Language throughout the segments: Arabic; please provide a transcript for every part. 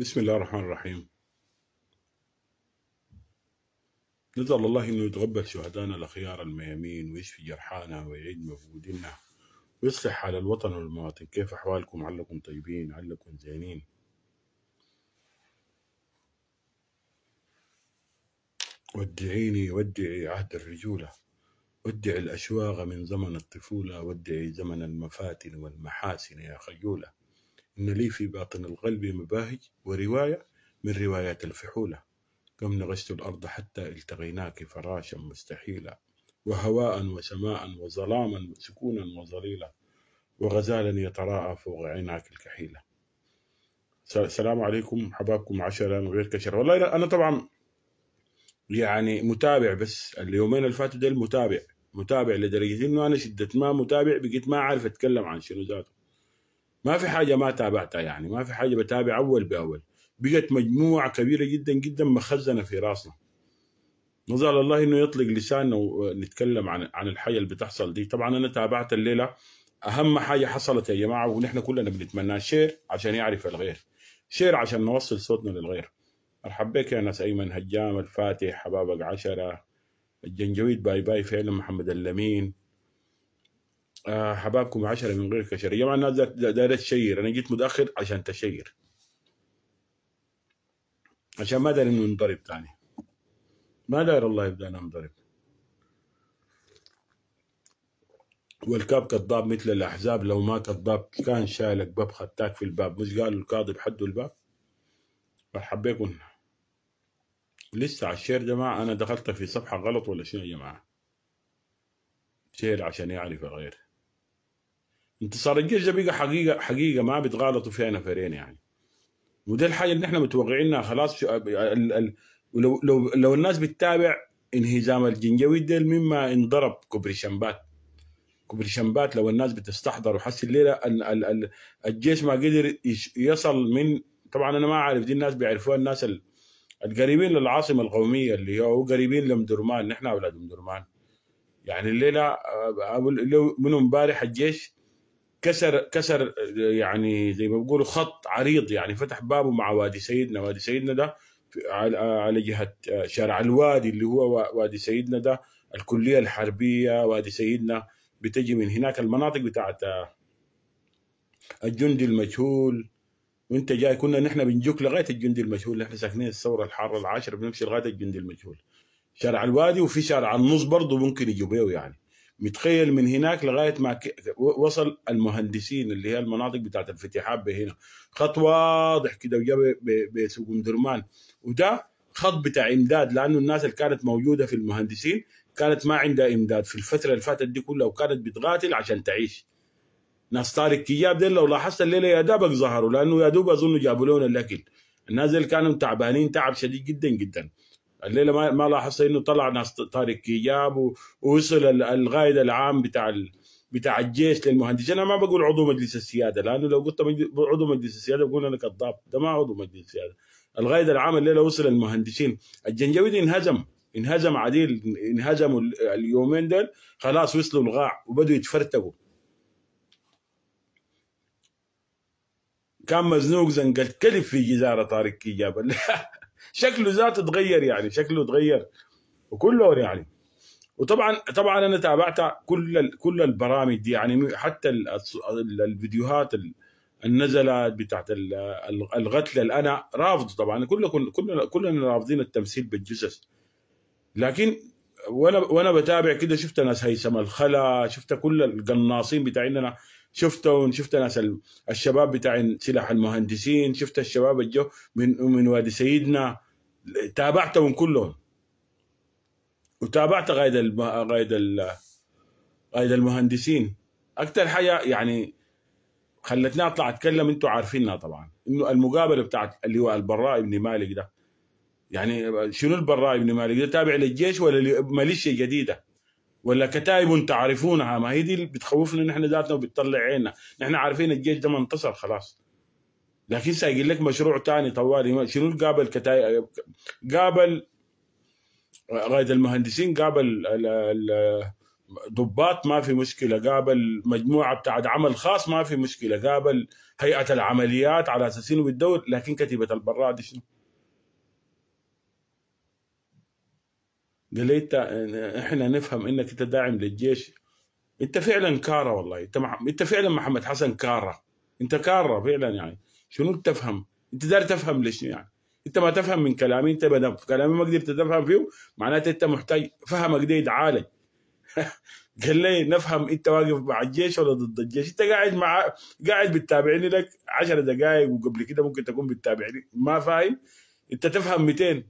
بسم الله الرحمن الرحيم نسأل الله أنه يتقبل شهدانا الأخيار الميامين ويشفي جرحانا ويعيد مفقودنا ويصلح حال الوطن والمواطن كيف أحوالكم علكم طيبين علكم زينين ودعيني ودعي عهد الرجولة ودعي الأشواغ من زمن الطفولة ودعي زمن المفاتن والمحاسن يا خيولة إن لي في باطن القلب مباهج ورواية من روايات الفحولة كم نغشت الأرض حتى التقيناك فراشا مستحيلا وهواء وسماء وظلاما وسكونا وظليلا وغزالا يتراءى فوق عيناك الكحيلة السلام عليكم حبابكم عشرة من غير كشرة والله أنا طبعا يعني متابع بس اليومين الفاتوا ديل متابع متابع لدرجة إنه أنا شدة ما متابع بقيت ما عارف أتكلم عن شنو ذاته ما في حاجه ما تابعتها يعني ما في حاجه بتابع اول باول بقت مجموعه كبيره جدا جدا مخزنه في راسنا نزال الله انه يطلق لساننا ونتكلم عن عن الحاجه اللي بتحصل دي طبعا انا تابعت الليله اهم حاجه حصلت يا جماعه ونحن كلنا بنتمناه شير عشان يعرف الغير شير عشان نوصل صوتنا للغير ارحب بك يا ناس ايمن هجام الفاتح حبابك عشره الجنجويد باي باي فعلا محمد اللمين آه، حبابكم عشرة من غير كشر يا جماعة الناس دايرة تشير أنا جيت متأخر عشان تشير عشان ما داير إنه نضرب تاني ما داير الله يبدأ ينضرب نضرب والكاب كذاب مثل الأحزاب لو ما كذاب كان شايلك باب خداك في الباب مش قالوا القاضي بحدوا الباب مرحبا بكم لسه على الشير جماعة أنا دخلت في صفحة غلط ولا شنو يا جماعة شير عشان يعرف غير انتصار الجيش ده بقى حقيقه حقيقه ما بيتغالطوا فيها نفرين يعني ودي الحاجه اللي احنا متوقعينها خلاص ال ال لو لو لو الناس بتتابع انهزام الجنجوي ده مما انضرب كوبري شمبات كوبري شمبات لو الناس بتستحضر وحس الليله ال ال ال الجيش ما قدر يصل من طبعا انا ما عارف دي الناس بيعرفوها الناس القريبين للعاصمه القوميه اللي هو قريبين لمدرمان نحن اولاد مدرمان يعني الليله آه، من امبارح الجيش كسر كسر يعني زي ما بيقولوا خط عريض يعني فتح بابه مع وادي سيدنا وادي سيدنا ده على جهه شارع الوادي اللي هو وادي سيدنا ده الكليه الحربيه وادي سيدنا بتجي من هناك المناطق بتاعت آه، الجندي المجهول وانت جاي كنا نحن بنجوك لغايه الجندي المجهول نحن ساكنين الثوره الحاره العاشره بنمشي لغايه الجندي المجهول شارع الوادي وفي شارع النص برضه ممكن يجوا يعني متخيل من هناك لغايه ما وصل المهندسين اللي هي المناطق بتاعت الفتحات بهنا خط واضح كده وجا بسوق درمان وده خط بتاع امداد لانه الناس اللي كانت موجوده في المهندسين كانت ما عندها امداد في الفتره اللي فاتت دي كلها وكانت بتقاتل عشان تعيش ناس طارق كياب دي لو لاحظت الليله يا دوبك ظهروا لانه يا دوب اظن جابوا لهم الاكل الناس اللي كانوا تعبانين تعب شديد جدا جدا الليله ما, ما لاحظت انه طلع ناس طارق كياب ووصل القائد العام بتاع ال... بتاع الجيش للمهندسين انا ما بقول عضو مجلس السياده لانه لو قلت عضو مجلس السياده بقول انا كذاب ده ما عضو مجلس السياده القائد العام الليله وصل المهندسين الجنجويد انهزم انهزم عديل انهزموا اليومين دول خلاص وصلوا الغاع وبدوا يتفرتقوا كان مزنوق زنقة كلب في جزارة طارق كيجاب شكله ذاته تغير يعني شكله تغير وكله يعني وطبعا طبعا انا تابعت كل كل البرامج دي يعني حتى الفيديوهات النزلات بتاعت الغتله الانا رافض طبعا كلنا كلنا كلنا رافضين التمثيل بالجثث لكن وانا وانا بتابع كده شفت ناس هيثم الخلا شفت كل القناصين بتاعنا شفته شفت ناس الشباب بتاع سلاح المهندسين شفت الشباب الجو من من وادي سيدنا تابعتهم كلهم وتابعت قائد غايد قائد قائد المهندسين اكثر حاجه يعني خلتني اطلع اتكلم انتم عارفينها طبعا انه المقابله بتاعت اللواء البراء ابن مالك ده يعني شنو البراء ابن مالك ده تابع للجيش ولا لميليشيا جديده ولا كتائب تعرفونها ما هي دي اللي بتخوفنا نحن ذاتنا وبتطلع عيننا نحن عارفين الجيش ده ما انتصر خلاص لكن سايقول لك مشروع تاني طوالي شنو قابل كتائب قابل غاية المهندسين قابل ضباط ما في مشكلة قابل مجموعة بتاعت عمل خاص ما في مشكلة قابل هيئة العمليات على أساس إنه بتدور لكن كتيبة البراد شنو؟ قلت احنا نفهم انك انت داعم للجيش انت فعلا كاره والله انت مع... انت فعلا محمد حسن كاره انت كاره فعلا يعني شنو تفهم انت دار تفهم ليش يعني انت ما تفهم من كلامي انت بدأ في كلامي ما قدرت تفهم فيه معناته انت محتاج فهمك ده يتعالج قال لي نفهم انت واقف مع الجيش ولا ضد الجيش انت قاعد مع قاعد بتتابعني لك 10 دقائق وقبل كده ممكن تكون بتتابعني ما فاهم انت تفهم 200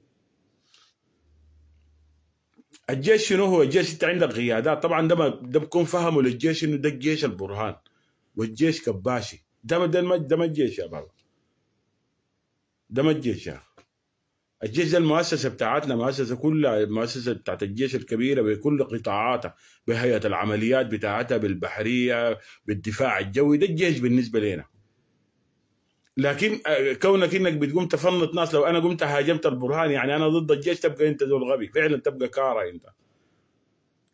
الجيش شنو هو الجيش انت عندك قيادات طبعا ده ما ده بكون فهموا للجيش انه ده الجيش البرهان والجيش كباشي ده ده ده ما الجيش يا بابا ده ما الجيش يا اخي الجيش ده المؤسسة بتاعتنا مؤسسة كلها المؤسسة بتاعت الجيش الكبيرة بكل قطاعاتها بهيئة العمليات بتاعتها بالبحرية بالدفاع الجوي ده الجيش بالنسبة لنا لكن آه، كونك انك بتقوم تفنط ناس لو انا قمت هاجمت البرهان يعني انا ضد الجيش تبقى انت زول غبي فعلا تبقى كاره انت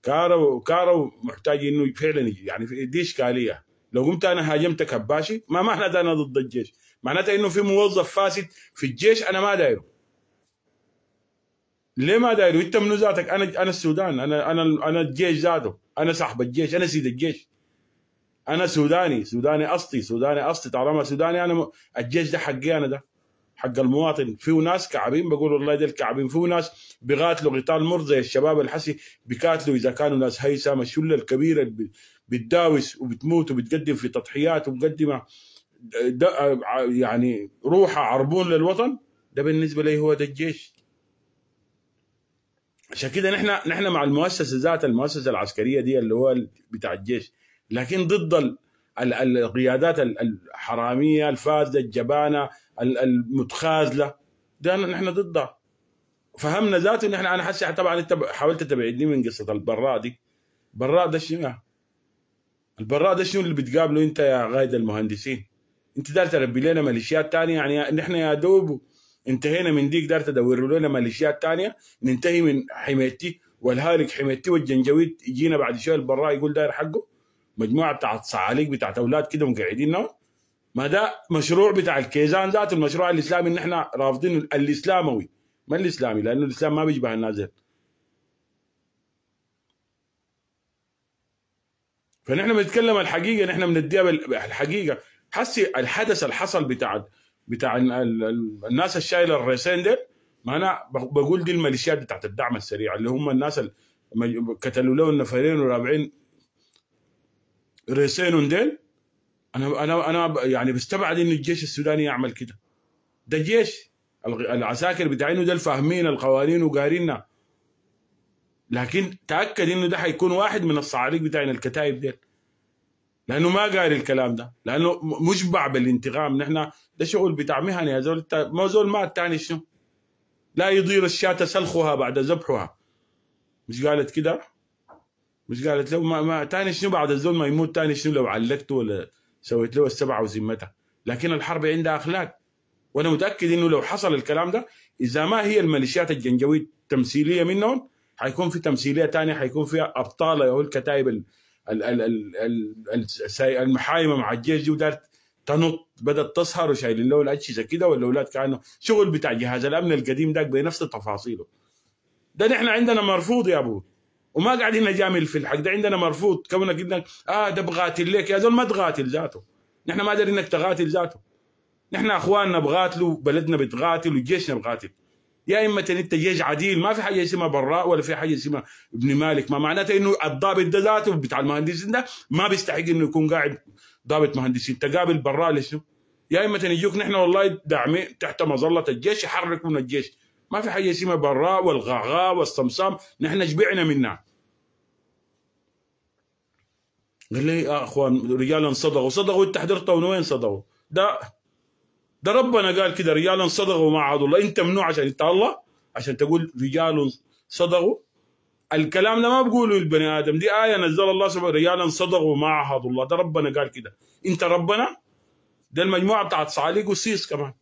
كاره كاره محتاج انه فعلا يعني دي اشكاليه لو قمت انا هاجمتك هباشي ما معناته انا ضد الجيش معناته انه في موظف فاسد في الجيش انا ما دايره ليه ما دايره انت من ذاتك انا انا السودان انا انا انا الجيش ذاته انا صاحب الجيش انا سيد الجيش انا سوداني سوداني اصلي سوداني اصلي طالما سوداني انا الجيش ده حقي انا ده حق المواطن في ناس كعبين بقول والله ده الكعبين في ناس بيقاتلوا قتال مرضى الشباب الحسي بيقاتلوا اذا كانوا ناس هيثم الشله الكبيره اللي بتداوس وبتموت وبتقدم في تضحيات ومقدمه يعني روحه عربون للوطن ده بالنسبه لي هو ده الجيش عشان كده نحن نحن مع المؤسسه ذات المؤسسه العسكريه دي اللي هو بتاع الجيش لكن ضد القيادات الحراميه الفاسده الجبانه المتخاذله ده نحن ضدها فهمنا ذاته نحن انا حسي طبعا انت حاولت تبعدني من قصه البراء دي براء ده شنو البراء ده شنو اللي بتقابله انت يا قائد المهندسين انت دار تربي لنا ميليشيات ثانيه يعني نحن يا دوب انتهينا من ديك دار تدور لنا ميليشيات ثانيه ننتهي من حميتي والهالك حميتي والجنجويد يجينا بعد شويه البراء يقول داير حقه مجموعه بتاعت صعاليق بتاعت اولاد كده مقعدين ما ده مشروع بتاع الكيزان ذات المشروع الاسلامي ان احنا رافضين الاسلاموي ما الاسلامي لانه الاسلام ما بيشبه الناس فنحن بنتكلم الحقيقه نحن بنديها بالحقيقه حسي الحدث اللي حصل بتاع بتاع الناس الشايله الريسين ديل ما انا بقول دي الميليشيات بتاعت الدعم السريع اللي هم الناس اللي كتلوا لهم نفرين ورابعين رئيسين ديل انا انا انا يعني بستبعد ان الجيش السوداني يعمل كده ده جيش العساكر بتاعينه ديل فاهمين القوانين وقارينا لكن تاكد انه ده حيكون واحد من الصعاليق بتاعنا الكتائب ديل لانه ما قاري الكلام ده لانه مشبع بالانتقام نحن ده شغل بتاع مهني يا زول ما زول ما الثاني شنو لا يضير الشاة سلخها بعد ذبحها مش قالت كده مش قالت له ما, ما تاني شنو بعد الزول ما يموت تاني شنو لو علقته ولا سويت له السبعه وذمتها لكن الحرب عندها اخلاق وانا متاكد انه لو حصل الكلام ده اذا ما هي الميليشيات الجنجويد تمثيليه منهم حيكون في تمثيليه ثانيه حيكون فيها ابطال او الكتائب المحايمه مع الجيش دي تنط بدات تسهر وشايلين له الاجهزه كده والاولاد كانوا شغل بتاع جهاز الامن القديم ده بنفس تفاصيله ده نحن عندنا مرفوض يا ابو وما قاعدين نجامل في الحق ده عندنا مرفوض كونك انك اه ده بقاتل لك يا زول ما تقاتل ذاته نحن ما دارين انك تقاتل ذاته نحن اخواننا بقاتلوا بلدنا بتقاتل وجيشنا بقاتل يا اما انت جيش عديل ما في حاجه اسمها براء ولا في حاجه اسمها ابن مالك ما معناته انه الضابط ده ذاته بتاع المهندسين ده ما بيستحق انه يكون قاعد ضابط مهندسين تقابل براء لشنو؟ يا اما يجوك نحن والله داعمين تحت مظله الجيش يحركوا من الجيش ما في حاجه اسمها براء والغاغاء والصمصام نحن شبعنا منها قال لي يا اخوان رجالا صدقوا صدقوا انت حضرتها من وين صدقوا ده ده ربنا قال كده رجالا صدقوا مع عاد الله انت ممنوع عشان انت الله عشان تقول رجال صدقوا الكلام ده ما بقوله البني ادم دي ايه نزل الله سبحانه رجالا صدقوا مع عهد الله ده ربنا قال كده انت ربنا ده المجموعه بتاعت صعاليق وسيس كمان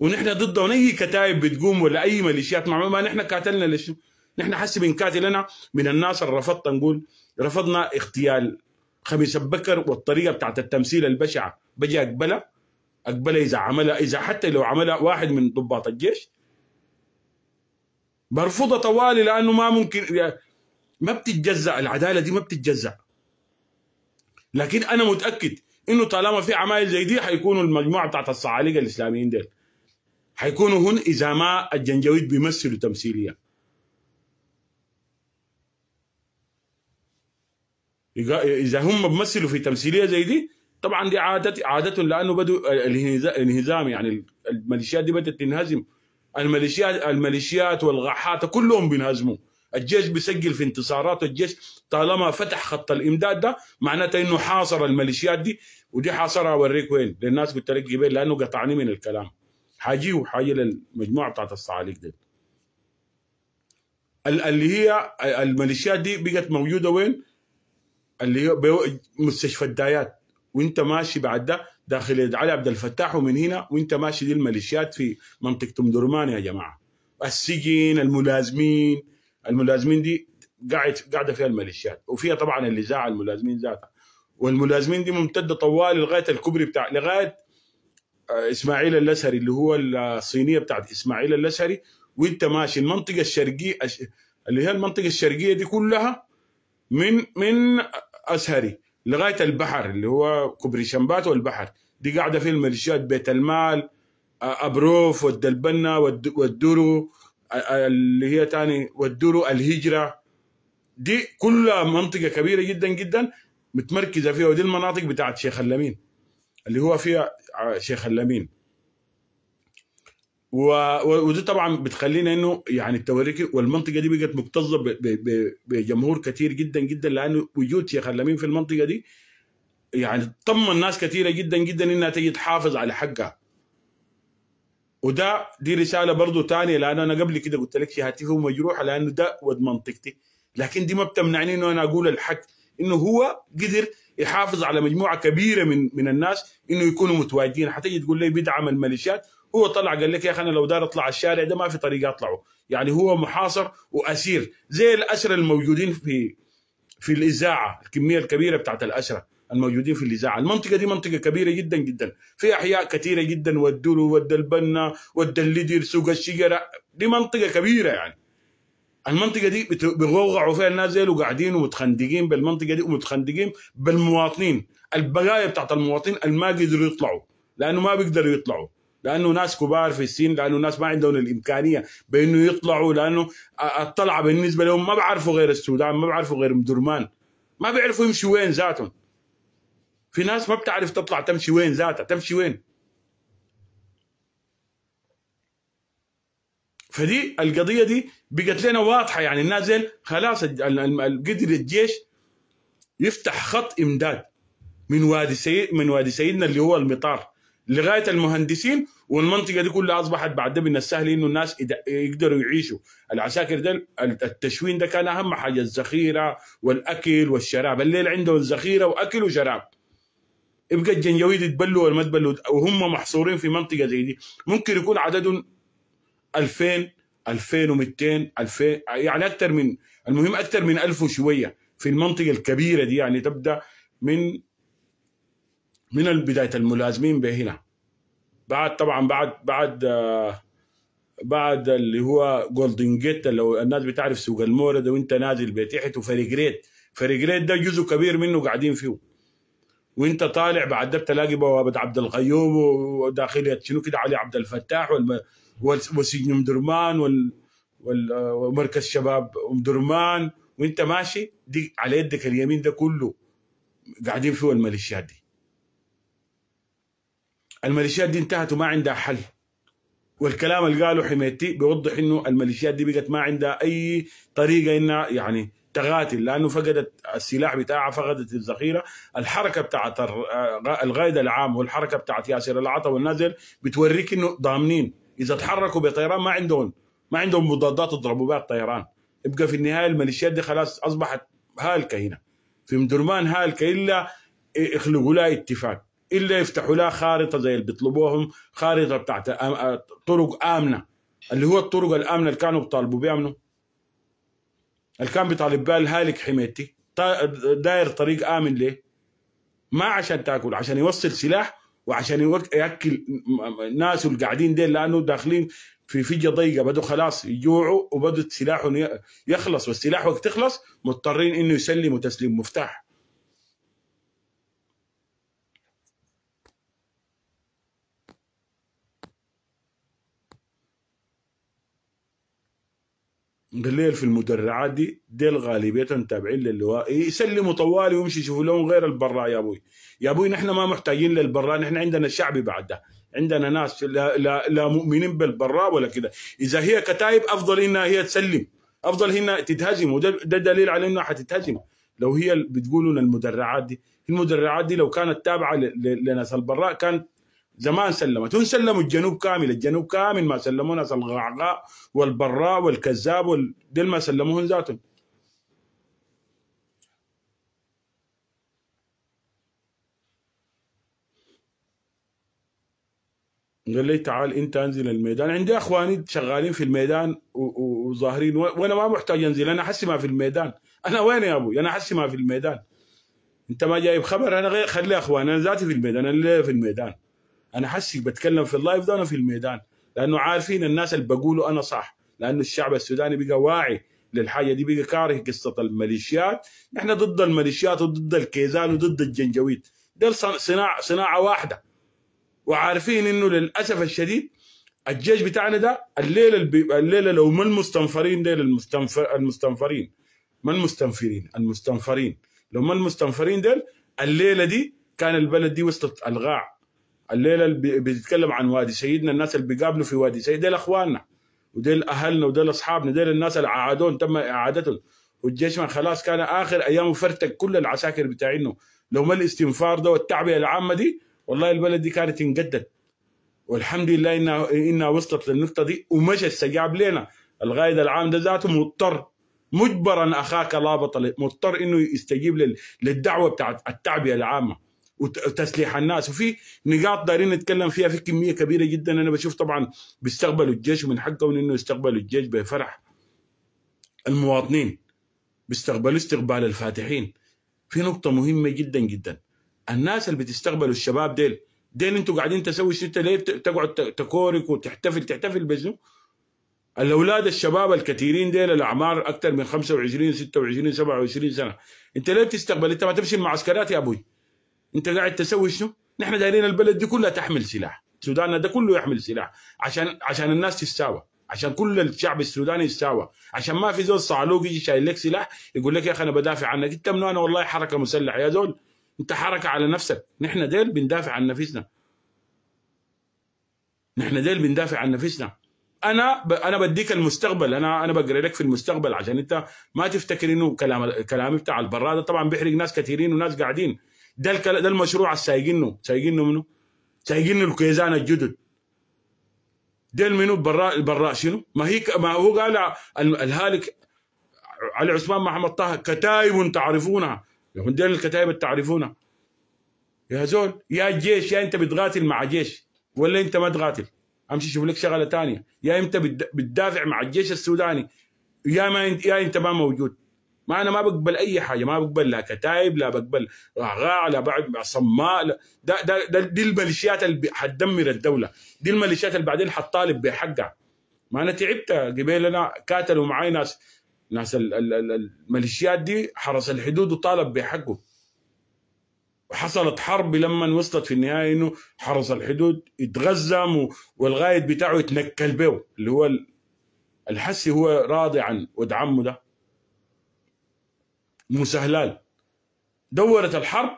ونحن ضدهم اي كتائب بتقوم ولا اي ميليشيات معموله ما نحن قاتلنا ليش نحن حسي بنقاتل انا من الناس اللي رفضت نقول رفضنا اغتيال خميس بكر والطريقه بتاعت التمثيل البشعه بجي اقبلها اقبلها اذا عملها اذا حتى لو عملها واحد من ضباط الجيش برفضها طوالي لانه ما ممكن ما بتتجزا العداله دي ما بتتجزا لكن انا متاكد انه طالما في عمايل زي دي حيكونوا المجموعه بتاعت الصعاليق الاسلاميين ديل حيكونوا هون إذا ما الجنجويد بيمثلوا تمثيلية إذا هم بيمثلوا في تمثيلية زي دي طبعا دي عادة عادة لأنه بدوا الانهزام يعني الميليشيات دي بدأت تنهزم الميليشيات الميليشيات والغاحات كلهم بينهزموا الجيش بيسجل في انتصاراته الجيش طالما فتح خط الامداد ده معناته انه حاصر الميليشيات دي ودي حاصرها اوريك وين للناس قلت لك جبال لانه قطعني من الكلام حاجيه وحاجي للمجموعه بتاعت الصعاليق دي اللي هي الميليشيات دي بقت موجوده وين؟ اللي هي مستشفى الدايات وانت ماشي بعد ده داخل علي عبد الفتاح ومن هنا وانت ماشي دي الميليشيات في منطقه ام درمان يا جماعه السجن الملازمين الملازمين دي قاعد قاعده فيها الميليشيات وفيها طبعا اللي زاع الملازمين ذاتها والملازمين دي ممتده طوال لغايه الكوبري بتاع لغايه آه، اسماعيل اللسري اللي هو الصينيه بتاعت اسماعيل اللسري وانت ماشي المنطقه الشرقيه اللي هي المنطقه الشرقيه دي كلها من من اسهري لغايه البحر اللي هو كوبري شمبات والبحر دي قاعده في الميليشيات بيت المال آه، ابروف والدلبنه والدرو آه، اللي هي تاني والدرو الهجره دي كلها منطقه كبيره جدا جدا متمركزه فيها ودي المناطق بتاعت شيخ اللمين اللي هو فيها شيخ اللمين ودي طبعا بتخلينا انه يعني التوريكي والمنطقه دي بقت مكتظه بجمهور كثير جدا جدا لانه وجود شيخ اللمين في المنطقه دي يعني طمن ناس كثيره جدا جدا انها تجي تحافظ على حقها وده دي رساله برضه ثانيه لان انا قبل كده قلت لك شهادتي فيه مجروحه لانه ده ود منطقتي لكن دي ما بتمنعني انه انا اقول الحق انه هو قدر يحافظ على مجموعه كبيره من من الناس انه يكونوا متواجدين حتيجي تقول لي بيدعم الميليشيات هو طلع قال لك يا اخي انا لو دار اطلع الشارع ده ما في طريقه اطلعه يعني هو محاصر واسير زي الاسرى الموجودين في في الاذاعه الكميه الكبيره بتاعت الاسرى الموجودين في الاذاعه، المنطقه دي منطقه كبيره جدا جدا، في احياء كثيره جدا والدلو والدلبنه والدلدير سوق الشجره، دي منطقه كبيره يعني. المنطقه دي بيغوغعوا فيها الناس ديل وقاعدين ومتخندقين بالمنطقه دي ومتخندقين بالمواطنين البقايا بتاعت المواطنين اللي ما قدروا يطلعوا لانه ما بيقدروا يطلعوا لانه ناس كبار في السن لانه ناس ما عندهم الامكانيه بانه يطلعوا لانه الطلعه بالنسبه لهم ما بعرفوا غير السودان ما بعرفوا غير مدرمان ما بيعرفوا يمشوا وين ذاتهم في ناس ما بتعرف تطلع تمشي وين ذاتها تمشي وين فدي القضيه دي بقت لنا واضحه يعني النازل خلاص قدر الجيش يفتح خط امداد من وادي سي من وادي سيدنا اللي هو المطار لغايه المهندسين والمنطقه دي كلها اصبحت بعد ده من السهل انه الناس يقدروا يعيشوا العساكر ده التشوين ده كان اهم حاجه الذخيره والاكل والشراب الليل عندهم ذخيره واكل وشراب يبقى الجنجويد يتبلوا ولا ما وهم محصورين في منطقه زي دي ممكن يكون عددهم 2000 2200 2000 يعني اكثر من المهم اكثر من 1000 وشويه في المنطقه الكبيره دي يعني تبدا من من بدايه الملازمين بهنا بعد طبعا بعد بعد بعد اللي هو جولدن جيت لو الناس بتعرف سوق المورد وانت نازل بتحت وفريجريت فريجريت ده جزء كبير منه قاعدين فيه وانت طالع بعد ده بتلاقي بوابه عبد القيوم وداخلية شنو كده علي عبد الفتاح والم... وسجن ام درمان ومركز شباب ام درمان وانت ماشي دي على يدك اليمين ده كله قاعدين فيه الميليشيات دي الميليشيات دي انتهت وما عندها حل والكلام اللي قاله حميتي بيوضح انه الميليشيات دي بقت ما عندها اي طريقه انها يعني تقاتل لانه فقدت السلاح بتاعها فقدت الذخيره الحركه بتاعت آه، الغايد العام والحركه بتاعت ياسر العطا والنازل بتوريك انه ضامنين اذا تحركوا بطيران ما عندهم ما عندهم مضادات تضربوا بها الطيران يبقى في النهايه الميليشيات دي خلاص اصبحت هالكه هنا في درمان هالكه الا يخلقوا لها اتفاق الا يفتحوا لها خارطه زي اللي بيطلبوهم خارطه بتاعت آه، طرق امنه اللي هو الطرق الامنه اللي كانوا بيطالبوا بها منه اللي كان بيطالب بها الهالك حميتي داير طريق امن ليه؟ ما عشان تاكل عشان يوصل سلاح وعشان ياكل الناس القاعدين ديل لانه داخلين في فجه ضيقه بدوا خلاص يجوعوا وبدوا سلاحهم يخلص والسلاح وقت يخلص مضطرين انه يسلموا تسليم مفتاح قليل في المدرعات دي ديل غالبيتهم تابعين للواء يسلموا طوالي ويمشي يشوفوا لهم غير البراء يا ابوي يا ابوي نحن ما محتاجين للبراء نحن عندنا شعبي بعد ده عندنا ناس لا, لا, لا مؤمنين بالبراء ولا كده اذا هي كتائب افضل انها هي تسلم افضل انها تتهزم وده ده دليل على انها حتتهزم لو هي بتقولوا المدرعات دي المدرعات دي لو كانت تابعه لناس البراء كانت زمان سلمت هم سلموا الجنوب كامل الجنوب كامل ما سلموا ناس الغعغاء والبراء والكذاب وال... دل ما سلموهم ذاتهم قال لي تعال انت انزل الميدان عندي اخواني شغالين في الميدان وظاهرين وانا ما محتاج انزل انا حسي ما في الميدان انا وين يا ابوي انا حسي ما في الميدان انت ما جايب خبر انا غير خلي اخواني انا ذاتي في الميدان انا ليه في الميدان انا حسي بتكلم في اللايف ده انا في الميدان لانه عارفين الناس اللي بقولوا انا صح لانه الشعب السوداني بقى واعي للحاجه دي بقى كاره قصه الميليشيات نحن ضد الميليشيات وضد الكيزان وضد الجنجويد دول صناعه صناعه واحده وعارفين انه للاسف الشديد الجيش بتاعنا ده الليله البي... الليله لو ما المستنفرين ديل المستنفر المستنفرين ما المستنفرين المستنفرين لو ما المستنفرين ديل الليله دي كان البلد دي وصلت الغاع الليله اللي بيتكلم عن وادي سيدنا الناس اللي بيقابلوا في وادي سيد ديل اخواننا وديل اهلنا وديل اصحابنا ديل الناس اللي عادون تم اعادتهم والجيش ما خلاص كان اخر ايامه فرتك كل العساكر بتاعينه لو ما الاستنفار ده والتعبئه العامه دي والله البلد دي كانت انقدت والحمد لله انها انها وصلت للنقطه دي ومشى استجاب لنا الغايد العام ده ذاته مضطر مجبرا اخاك لا بطل مضطر انه يستجيب للدعوه بتاعت التعبئه العامه وتسليح الناس وفي نقاط دارين نتكلم فيها في كميه كبيره جدا انا بشوف طبعا بيستقبلوا الجيش ومن حقهم انه يستقبلوا الجيش بفرح المواطنين بيستقبلوا استقبال الفاتحين في نقطه مهمه جدا جدا الناس اللي بتستقبلوا الشباب ديل ديل انتوا قاعدين تسوي انت ليه تقعد تكورك وتحتفل تحتفل بزنو الاولاد الشباب الكثيرين ديل الاعمار اكثر من 25 26 27 سنه انت ليه بتستقبل انت ما تمشي المعسكرات يا ابوي انت قاعد تسوي شنو؟ نحن دايرين البلد دي كلها تحمل سلاح سوداننا ده كله يحمل سلاح عشان عشان الناس تستاوى عشان كل الشعب السوداني يستاوى عشان ما في زول صعلوك يجي شايل لك سلاح يقول لك يا اخي انا بدافع عنك انت منو انا والله حركه مسلحه يا زول انت حركه على نفسك نحن ديل بندافع عن نفسنا نحن ديل بندافع عن نفسنا انا ب... انا بديك المستقبل انا انا بقرا لك في المستقبل عشان انت ما تفتكر انه كلام كلامي بتاع البراده طبعا بيحرق ناس كثيرين وناس قاعدين ده ده المشروع السايقينه سايقينه منه سايقين الكيزان الجدد ديل منو برا برا شنو ما هي ما هو قال الهالك علي عثمان محمد طه كتائب تعرفونها يا ديل الكتائب تعرفونها يا زول يا جيش يا انت بتقاتل مع جيش ولا انت ما تقاتل امشي شوف لك شغله ثانيه يا انت بتدافع مع الجيش السوداني يا ما انت يا انت ما موجود ما انا ما بقبل اي حاجه ما بقبل لا كتايب لا بقبل رغاع لا بعد صماء لا ده ده, ده دي الميليشيات اللي حتدمر الدوله دي الميليشيات اللي بعدين حتطالب بحقها ما انا تعبت قبيل انا كاتلوا معي ناس ناس الميليشيات دي حرس الحدود وطالب بحقه وحصلت حرب لما وصلت في النهايه انه حرس الحدود يتغزم والغايد بتاعه يتنكل به اللي هو الحسي هو راضي عن ود عمه ده مسهلال دورت الحرب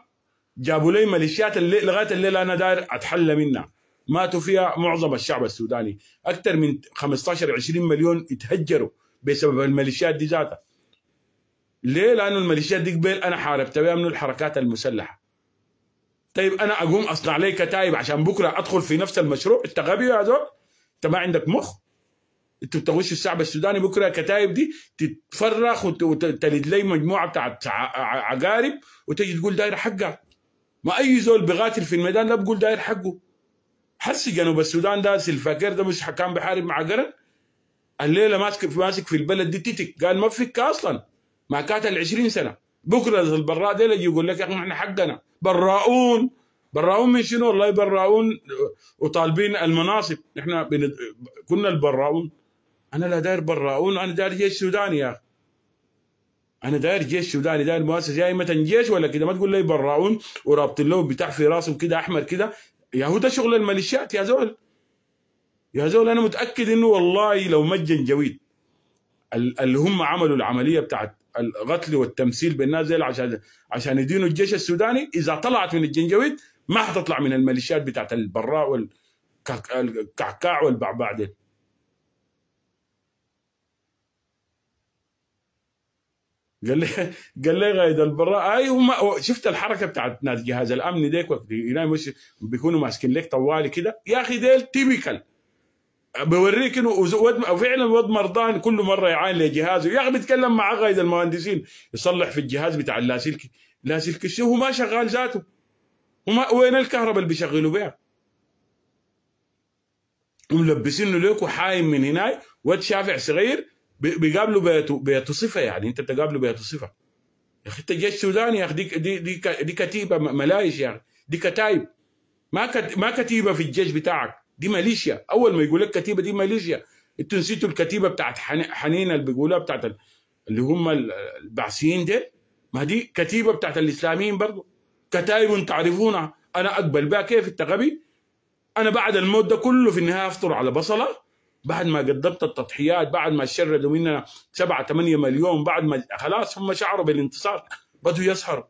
جابوا لي ميليشيات اللي لغايه الليله انا داير اتحلى منها ماتوا فيها معظم الشعب السوداني اكثر من 15 20 مليون اتهجروا بسبب الميليشيات دي ذاتها ليه؟ لانه الميليشيات دي قبل انا حاربت بها من الحركات المسلحه طيب انا اقوم اصنع لي كتايب عشان بكره ادخل في نفس المشروع انت غبي يا زول انت ما عندك مخ انتوا بتغشوا الشعب السوداني بكره الكتايب دي تتفرخ وتلد لي مجموعه بتاعت عقارب وتجي تقول داير حقها ما اي زول بيقاتل في الميدان لا بقول داير حقه حس جنوب السودان ده سلفاكير ده مش كان بيحارب مع قرن الليله ماسك في ماسك في البلد دي تيتك قال ما فيك اصلا ما قاتل 20 سنه بكره البراء ده يجي يقول لك احنا حقنا براؤون براؤون من شنو والله براؤون آه، وطالبين المناصب احنا كنا البراؤون انا لا داير براؤون انا داير جيش سوداني يا اخي انا داير جيش سوداني داير مؤسسه جايمه جيش ولا كده ما تقول لي براؤون ورابطين لهم بتاع في راسه كده احمر كده يا هو ده شغل الميليشيات يا زول يا زول انا متاكد انه والله لو ما جويد اللي هم عملوا العمليه بتاعت القتل والتمثيل بالناس زي عشان عشان يدينوا الجيش السوداني اذا طلعت من الجنجويد ما حتطلع من الميليشيات بتاعت البراء والكعكاع والبعبع دي قال لي قال لي غايد البراء اي هم شفت الحركه بتاعت ناس جهاز الامن ديك بيكونوا ماسكين لك طوالي كده يا اخي ديل تيبيكال بوريك انه فعلا ود مرضان كل مره يعاين لجهازه يا اخي بيتكلم مع غايد المهندسين يصلح في الجهاز بتاع اللاسلكي لاسلكي شو هو ما شغال ذاته وما وين الكهرباء اللي بيشغلوا بها وملبسينه ليكو حايم من هناي واد شافع صغير بيقابلوا بيت صفه يعني انت بتقابله بيت صفه يا اخي انت جيش سوداني يا اخي دي دي دي, دي كتيبه ملايش يعني دي كتايب ما كت... ما كتيبه في الجيش بتاعك دي ماليشيا اول ما يقول لك كتيبه دي ماليشيا انتوا نسيتوا الكتيبه بتاعت حنين اللي بيقولوها بتاعت اللي هم البعثيين دي ما دي كتيبه بتاعت الاسلاميين برضه كتايب تعرفونها انا اقبل بها كيف انت غبي انا بعد الموت ده كله في النهايه افطر على بصله بعد ما قدمت التضحيات بعد ما شردوا مننا 7 8 مليون بعد ما خلاص هم شعروا بالانتصار بدوا يسهروا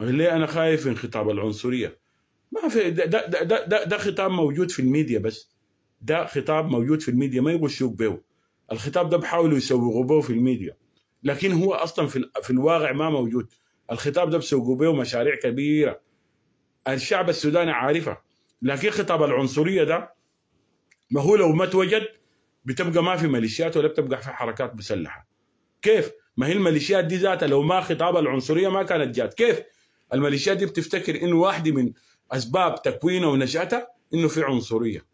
ليه انا خايف من خطاب العنصريه ما في ده ده, ده, ده, ده خطاب موجود في الميديا بس ده خطاب موجود في الميديا ما يغشوك به الخطاب ده بحاولوا يسوقوا به في الميديا لكن هو اصلا في, في الواقع ما موجود الخطاب ده بسوقوا به مشاريع كبيره الشعب السوداني عارفه لكن خطاب العنصريه ده ما هو لو ما توجد بتبقى ما في ميليشيات ولا بتبقى في حركات مسلحه كيف؟ ما هي الميليشيات دي ذاتها لو ما خطاب العنصريه ما كانت جات كيف؟ الميليشيات دي بتفتكر انه واحده من اسباب تكوينها ونشاتها انه في عنصريه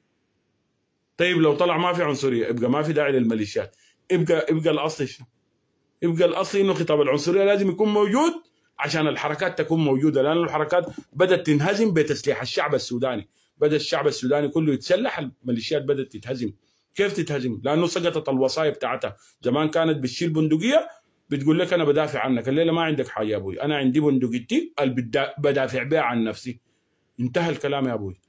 طيب لو طلع ما في عنصريه يبقى ما في داعي للميليشيات يبقى يبقى الاصل يبقى الاصل انه خطاب العنصريه لازم يكون موجود عشان الحركات تكون موجوده لان الحركات بدات تنهزم بتسليح الشعب السوداني بدا الشعب السوداني كله يتسلح الميليشيات بدات تتهزم كيف تتهزم؟ لانه سقطت الوصايا بتاعتها زمان كانت بتشيل بندقيه بتقول لك انا بدافع عنك الليله ما عندك حاجه يا ابوي انا عندي بندقيتي بدافع بها عن نفسي انتهى الكلام يا ابوي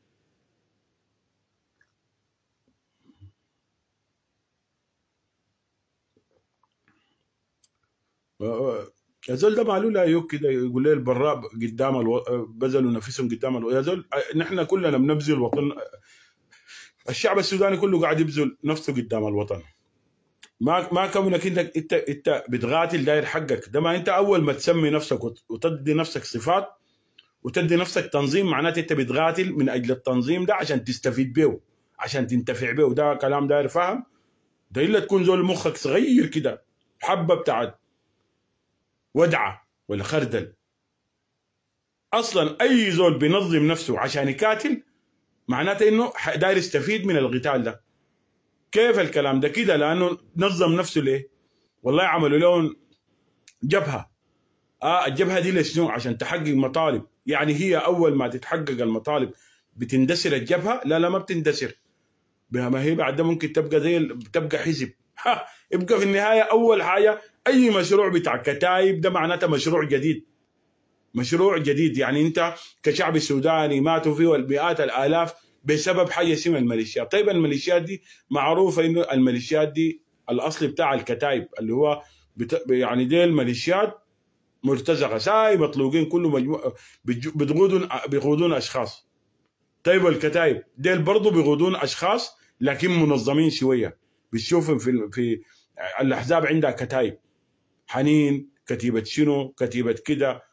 أه، أه. يا زول ده معلول ايوب كده يقول لي البراء قدام الو... بذلوا نفسهم قدام الو... يا زول نحن كلنا بنبذل وطن الشعب السوداني كله قاعد يبذل نفسه قدام الوطن ما ما كونك انت انت انت بتقاتل داير حقك ده ما انت اول ما تسمي نفسك وتدي نفسك صفات وتدي نفسك تنظيم معناته انت بتقاتل من اجل التنظيم ده عشان تستفيد به عشان تنتفع به وده كلام داير فاهم ده الا تكون زول مخك صغير كده حبه بتاعت ودعه ولا خردل اصلا اي زول بينظم نفسه عشان يقاتل معناته انه داير يستفيد من القتال ده كيف الكلام ده كده لانه نظم نفسه ليه والله عملوا لون جبهه اه الجبهه دي لشنو عشان تحقق مطالب يعني هي اول ما تتحقق المطالب بتندسر الجبهه لا لا ما بتندسر ما هي بعد ده ممكن تبقى زي تبقى حزب ها يبقى في النهايه اول حاجه اي مشروع بتاع كتايب ده معناته مشروع جديد مشروع جديد يعني انت كشعب سوداني ماتوا فيه المئات الالاف بسبب حاجه اسمها الميليشيات، طيب الميليشيات دي معروفه انه الميليشيات دي الاصل بتاع الكتايب اللي هو بت... يعني دي الميليشيات مرتزقه ساي مطلوقين كله مجموعه بتقودون بيقودون اشخاص طيب الكتايب ديل برضه بيقودون اشخاص لكن منظمين شويه بتشوفهم في في الاحزاب عندها كتايب حنين كتيبه شنو كتيبه كده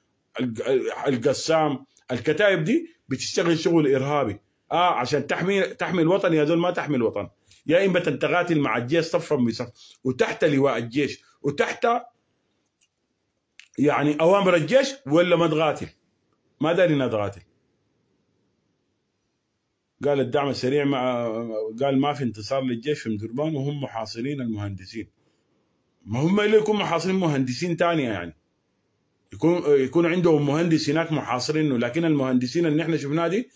القسام الكتائب دي بتشتغل شغل ارهابي اه عشان تحمي تحمي الوطن يا دول ما تحمي الوطن يا اما تتغاتل مع الجيش صفا بصف وتحت لواء الجيش وتحت يعني اوامر الجيش ولا ما تغاتل ما داري إنها تقاتل قال الدعم السريع مع قال ما في انتصار للجيش في مدربان وهم محاصرين المهندسين ما هم اللي يكون محاصرين مهندسين تانية يعني يكون يكون عندهم مهندس هناك محاصرينه لكن المهندسين اللي احنا شفناه دي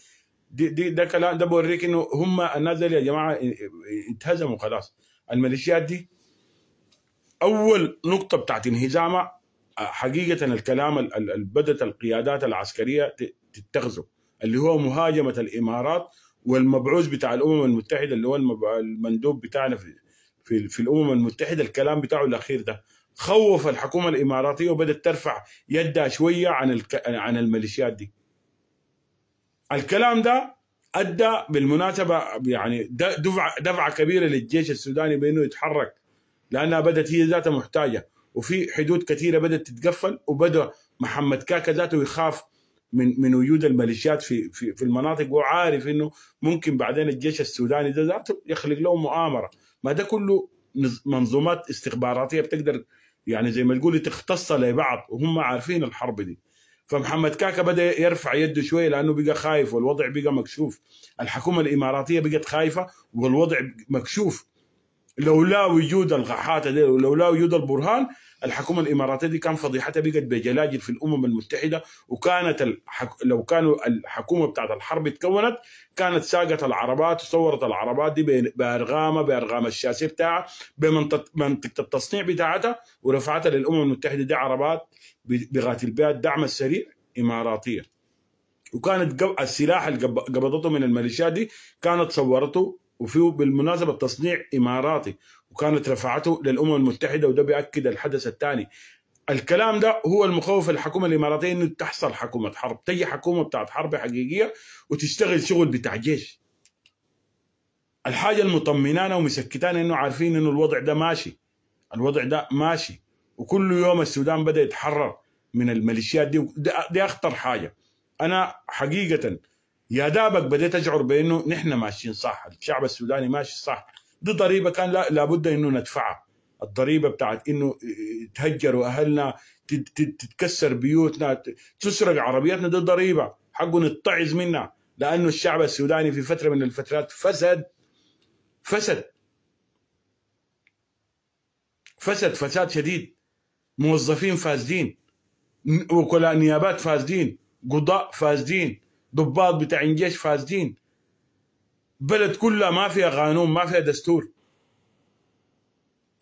دي دي ده كلام ده بوريك انه هم الناس دي يا جماعه انتهزموا خلاص الميليشيات دي اول نقطه بتاعت انهزامها حقيقه الكلام اللي بدات القيادات العسكريه تتخذه اللي هو مهاجمه الامارات والمبعوث بتاع الامم المتحده اللي هو المندوب بتاعنا في في في الامم المتحده الكلام بتاعه الاخير ده خوف الحكومه الاماراتيه وبدات ترفع يدها شويه عن عن الميليشيات دي الكلام ده ادى بالمناسبه يعني دفعه دفعه كبيره للجيش السوداني بانه يتحرك لانها بدات هي ذاتها محتاجه وفي حدود كثيره بدات تتقفل وبدا محمد كاكا ذاته يخاف من من وجود الميليشيات في في في المناطق وعارف انه ممكن بعدين الجيش السوداني ده ذاته يخلق له مؤامره ما ده كله منظومات استخباراتيه بتقدر يعني زي ما تقولي تختص لبعض وهم عارفين الحرب دي فمحمد كاكا بدا يرفع يده شويه لانه بقى خايف والوضع بقى مكشوف الحكومه الاماراتيه بقت خايفه والوضع مكشوف لولا وجود الغحات دي ولولا وجود البرهان الحكومه الاماراتيه دي كان فضيحتها بقت بجلاجل في الامم المتحده وكانت الحك... لو كانوا الحكومه بتاعت الحرب اتكونت كانت ساقت العربات وصورت العربات دي بأرغامة بارغام الشاسيه بتاعها بمنطقه التصنيع بتاعتها ورفعتها للامم المتحده دي عربات بغاتل بها الدعم السريع اماراتيه وكانت السلاح اللي قبضته من الميليشيات دي كانت صورته وفي بالمناسبة تصنيع إماراتي وكانت رفعته للأمم المتحدة وده بيأكد الحدث الثاني الكلام ده هو المخوف الحكومة الإماراتية إنه تحصل حكومة حرب تجي حكومة بتاعت حرب حقيقية وتشتغل شغل بتاع جيش الحاجة المطمنانة ومسكتانة إنه عارفين إنه الوضع ده ماشي الوضع ده ماشي وكل يوم السودان بدأ يتحرر من الميليشيات دي دي أخطر حاجة أنا حقيقة يا دابك بديت اشعر بانه نحن ماشيين صح الشعب السوداني ماشي صح دي ضريبه كان لا لابد انه ندفعها الضريبه بتاعت انه آه، تهجروا اهلنا تتكسر بيوتنا تسرق عربياتنا دي ضريبه حقه نتعظ منها لانه الشعب السوداني في فتره من الفترات فسد فسد فسد فساد شديد موظفين فاسدين وكلاء نيابات فاسدين قضاء فاسدين ضباط بتاع الجيش فاسدين بلد كلها ما فيها قانون ما فيها دستور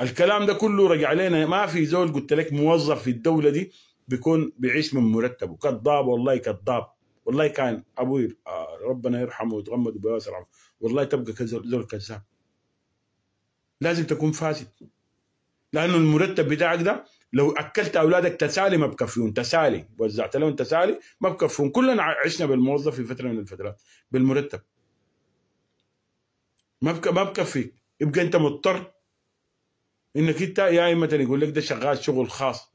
الكلام ده كله رجع لنا ما في زول قلت لك موظف في الدولة دي بيكون بيعيش من مرتبه كذاب والله كذاب والله كان ابوي آه، ربنا يرحمه ويتغمد بواسع والله تبقى زول كذاب لازم تكون فاسد لانه المرتب بتاعك ده لو اكلت اولادك تسالي ما بكفيهم تسالي وزعت لهم تسالي ما بكفيهم كلنا عشنا بالموظف في فتره من الفترات بالمرتب ما بك... ما بكفيك يبقى انت مضطر انك انت يا اما يقول لك ده شغال شغل خاص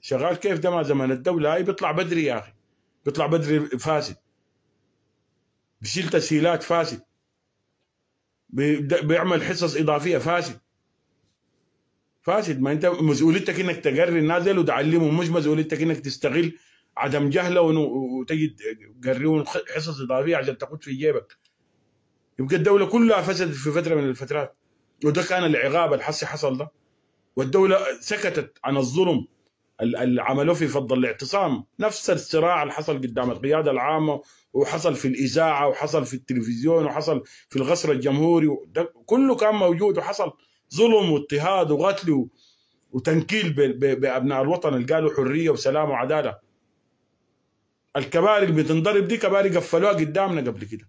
شغال كيف ده ما زمان الدوله هاي بيطلع بدري يا اخي بيطلع بدري فاسد بيشيل تسهيلات فاسد بيعمل حصص اضافيه فاسد فاسد ما انت مسؤوليتك انك تجري النازل وتعلمه مش مسؤوليتك انك تستغل عدم جهله وتجد تجريهم حصص اضافيه عشان تاخذ في جيبك يبقى الدوله كلها فسدت في فتره من الفترات وده كان العقاب الحسي حصل ده والدوله سكتت عن الظلم اللي عملوه في فض الاعتصام نفس الصراع اللي حصل قدام القياده العامه وحصل في الاذاعه وحصل في التلفزيون وحصل في الغصر الجمهوري كله كان موجود وحصل ظلم واضطهاد وقتل وتنكيل بابناء الوطن اللي قالوا حريه وسلام وعداله الكباري اللي بتنضرب دي كباري قفلوها قدامنا قبل كده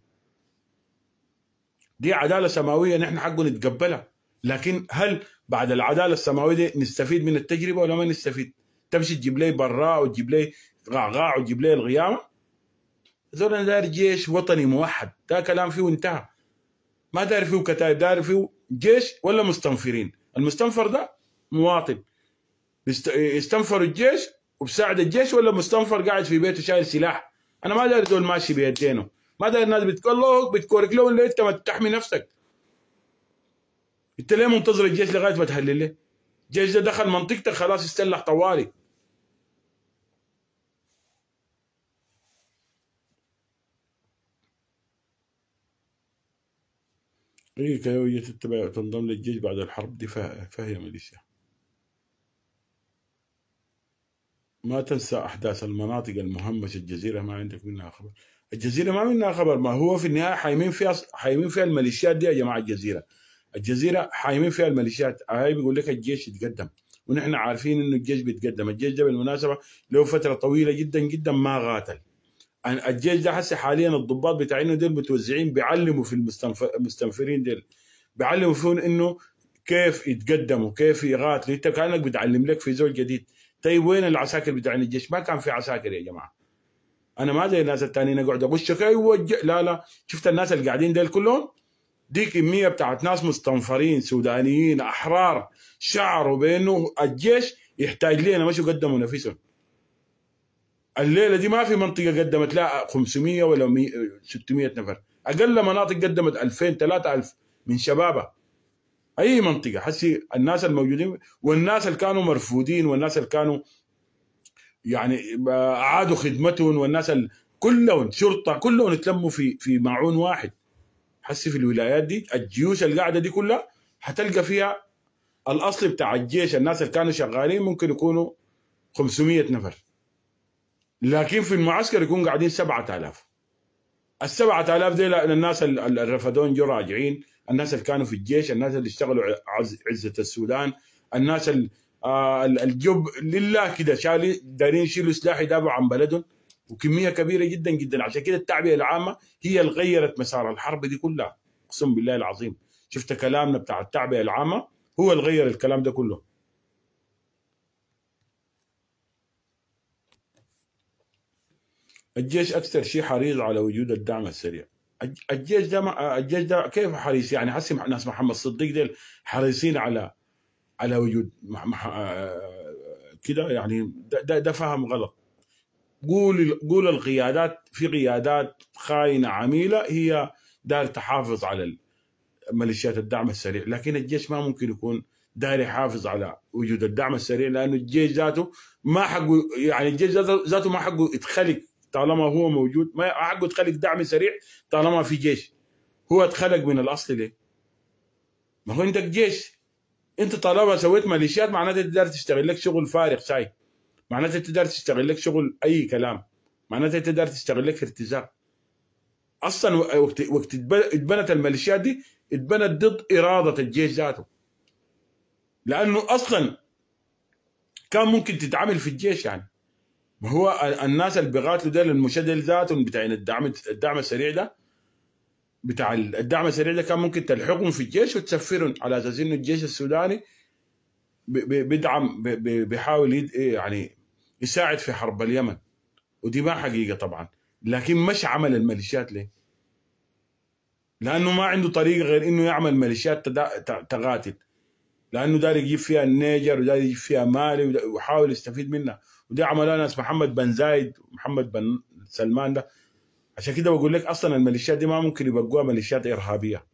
دي عداله سماويه نحن حقه نتقبلها لكن هل بعد العداله السماويه دي نستفيد من التجربه ولا ما نستفيد؟ تمشي تجيب لي براء وتجيب لي غعغاع وتجيب لي الغيامه ذولا دار داير جيش وطني موحد ده كلام فيه وانتهى. ما داير فيه كتائب داير فيه جيش ولا مستنفرين المستنفر ده مواطن يستنفر الجيش وبساعد الجيش ولا مستنفر قاعد في بيته شايل سلاح انا ما داري دول ماشي بيدينه ما داري الناس بتكلوك بتكورك لهم ليه انت ما تحمي نفسك انت ليه منتظر الجيش لغايه ما تهلل ليه؟ الجيش ده دخل منطقتك خلاص استلح طوالي بقي كيوية تتبع تنضم للجيش بعد الحرب دفاع فهي ميليشيا ما تنسى أحداث المناطق المهمشة الجزيرة ما عندك منها خبر الجزيرة ما منها خبر ما هو في النهاية حايمين فيها حايمين فيها الميليشيات دي يا جماعة الجزيرة الجزيرة حايمين فيها الميليشيات هاي بيقول لك الجيش يتقدم ونحن عارفين انه الجيش بيتقدم الجيش ده بالمناسبة له فترة طويلة جدا جدا ما قاتل الجيش ده هسه حاليا الضباط بتاعنا دول متوزعين بيعلموا في المستنفرين دول بيعلموا فيهم انه كيف يتقدموا كيف يغاتلوا انت كانك بتعلم لك في زول جديد طيب وين العساكر بتاعين الجيش ما كان في عساكر يا جماعه انا ما زي الناس الثانيين اقعد اغشك ايوه لا لا شفت الناس اللي قاعدين ديل كلهم دي كميه بتاعت ناس مستنفرين سودانيين احرار شعروا بانه الجيش يحتاج لنا مش قدموا نفسهم الليله دي ما في منطقه قدمت لا 500 ولا 600 نفر اقل مناطق قدمت 2000 3000 من شبابها اي منطقه حسي الناس الموجودين والناس اللي كانوا مرفودين والناس اللي كانوا يعني اعادوا خدمتهم والناس كلهم شرطه كلهم اتلموا في في معون واحد حسي في الولايات دي الجيوش اللي قاعده دي كلها حتلقى فيها الاصل بتاع الجيش الناس اللي كانوا شغالين ممكن يكونوا 500 نفر لكن في المعسكر يكون قاعدين 7000 ال 7000 دي الناس اللي رفدون جو راجعين الناس اللي كانوا في الجيش الناس اللي اشتغلوا عزة السودان الناس آه، الجب لله كده شالي دارين يشيلوا سلاح يدافعوا عن بلدهم وكميه كبيره جدا جدا عشان كده التعبئه العامه هي اللي غيرت مسار الحرب دي كلها اقسم بالله العظيم شفت كلامنا بتاع التعبئه العامه هو اللي غير الكلام ده كله الجيش اكثر شيء حريص على وجود الدعم السريع الجيش ده ما الجيش ده كيف حريص يعني حسي ناس محمد صديق ديل حريصين على على وجود آه، كده يعني ده, ده فهم غلط قول قول القيادات في قيادات خاينه عميله هي دار تحافظ على ميليشيات الدعم السريع لكن الجيش ما ممكن يكون داري يحافظ على وجود الدعم السريع لانه الجيش ذاته ما حقه يعني الجيش ذاته ما حقه يتخلق طالما هو موجود ما حقه خلق دعم سريع طالما في جيش هو اتخلق من الاصل ليه؟ ما هو عندك جيش انت طالما سويت ميليشيات معناته تقدر تشتغل لك شغل فارغ شاي معناته تقدر تشتغل لك شغل اي كلام معناته تقدر تشتغل لك ارتزاق اصلا وقت وقت اتبنت الميليشيات دي اتبنت ضد اراده الجيش ذاته لانه اصلا كان ممكن تتعامل في الجيش يعني هو الناس اللي بيقاتلوا ديل المشدل ذاتهم بتاعين الدعم الدعم السريع ده بتاع الدعم السريع ده كان ممكن تلحقهم في الجيش وتسفرهم على اساس انه الجيش السوداني بيدعم بيحاول إيه يعني يساعد في حرب اليمن ودي ما حقيقه طبعا لكن مش عمل الميليشيات ليه؟ لانه ما عنده طريقه غير انه يعمل ميليشيات تقاتل لانه داري يجيب فيها النيجر وداري يجيب فيها مالي ويحاول يستفيد منها وده عملها ناس محمد بن زايد محمد بن سلمان ده عشان كده بقول لك اصلا الميليشيات دي ما ممكن يبقوها ميليشيات ارهابيه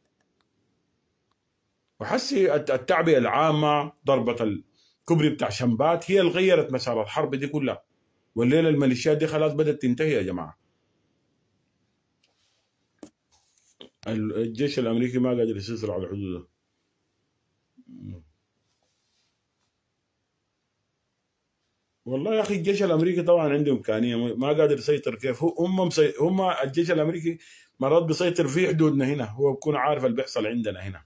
وحسي التعبئه العامه ضربه الكبري بتاع شنبات هي اللي غيرت مسار الحرب دي كلها والليله الميليشيات دي خلاص بدات تنتهي يا جماعه الجيش الامريكي ما قادر يسيطر على حدوده والله يا اخي الجيش الامريكي طبعا عنده امكانيه ما قادر يسيطر كيف هم مسي... هم الجيش الامريكي مرات بيسيطر في حدودنا هنا هو بيكون عارف اللي بيحصل عندنا هنا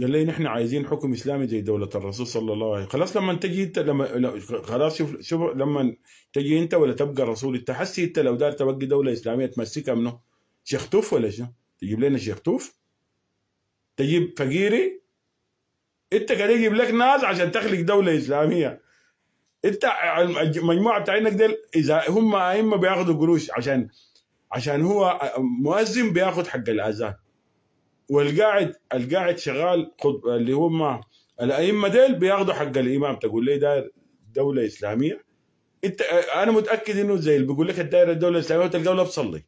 قال لي نحن عايزين حكم اسلامي زي دوله الرسول صلى الله عليه وسلم خلاص لما تجي انت لما خلاص شوف شوف لما تجي انت ولا تبقى الرسول انت حسي انت لو دار تبقي دوله اسلاميه تمسكها منه شيختوف ولا شنو؟ تجيب لنا شيختوف تجيب فقيري انت قاعد يجيب لك ناس عشان تخلق دوله اسلاميه انت المجموعه بتاعتك ديل اذا هم ائمه بياخذوا قروش عشان عشان هو مؤذن بياخذ حق الاذان والقاعد القاعد شغال خطب اللي هم الائمه ديل بياخذوا حق الامام تقول لي داير دوله اسلاميه انت انا متاكد انه زي اللي بيقول لك الدائره الدوله الاسلاميه تلقاها ولا بتصلي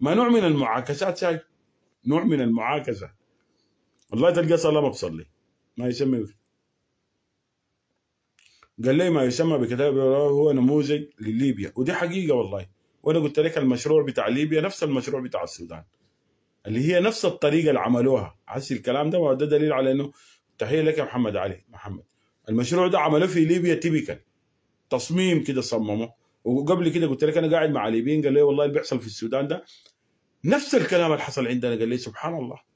ما نوع من المعاكسات شايف نوع من المعاكسه والله تلقاه صلاه ما بصلي ما يسمى قال لي ما يسمى بكتاب هو نموذج لليبيا ودي حقيقه والله وانا قلت لك المشروع بتاع ليبيا نفس المشروع بتاع السودان اللي هي نفس الطريقه اللي عملوها عسي الكلام ده وده دليل على انه تحيه لك يا محمد علي محمد المشروع ده عملوه في ليبيا تيبيكال تصميم كده صممه وقبل كده قلت لك انا قاعد مع ليبيين قال لي والله اللي بيحصل في السودان ده نفس الكلام اللي حصل عندنا قال لي سبحان الله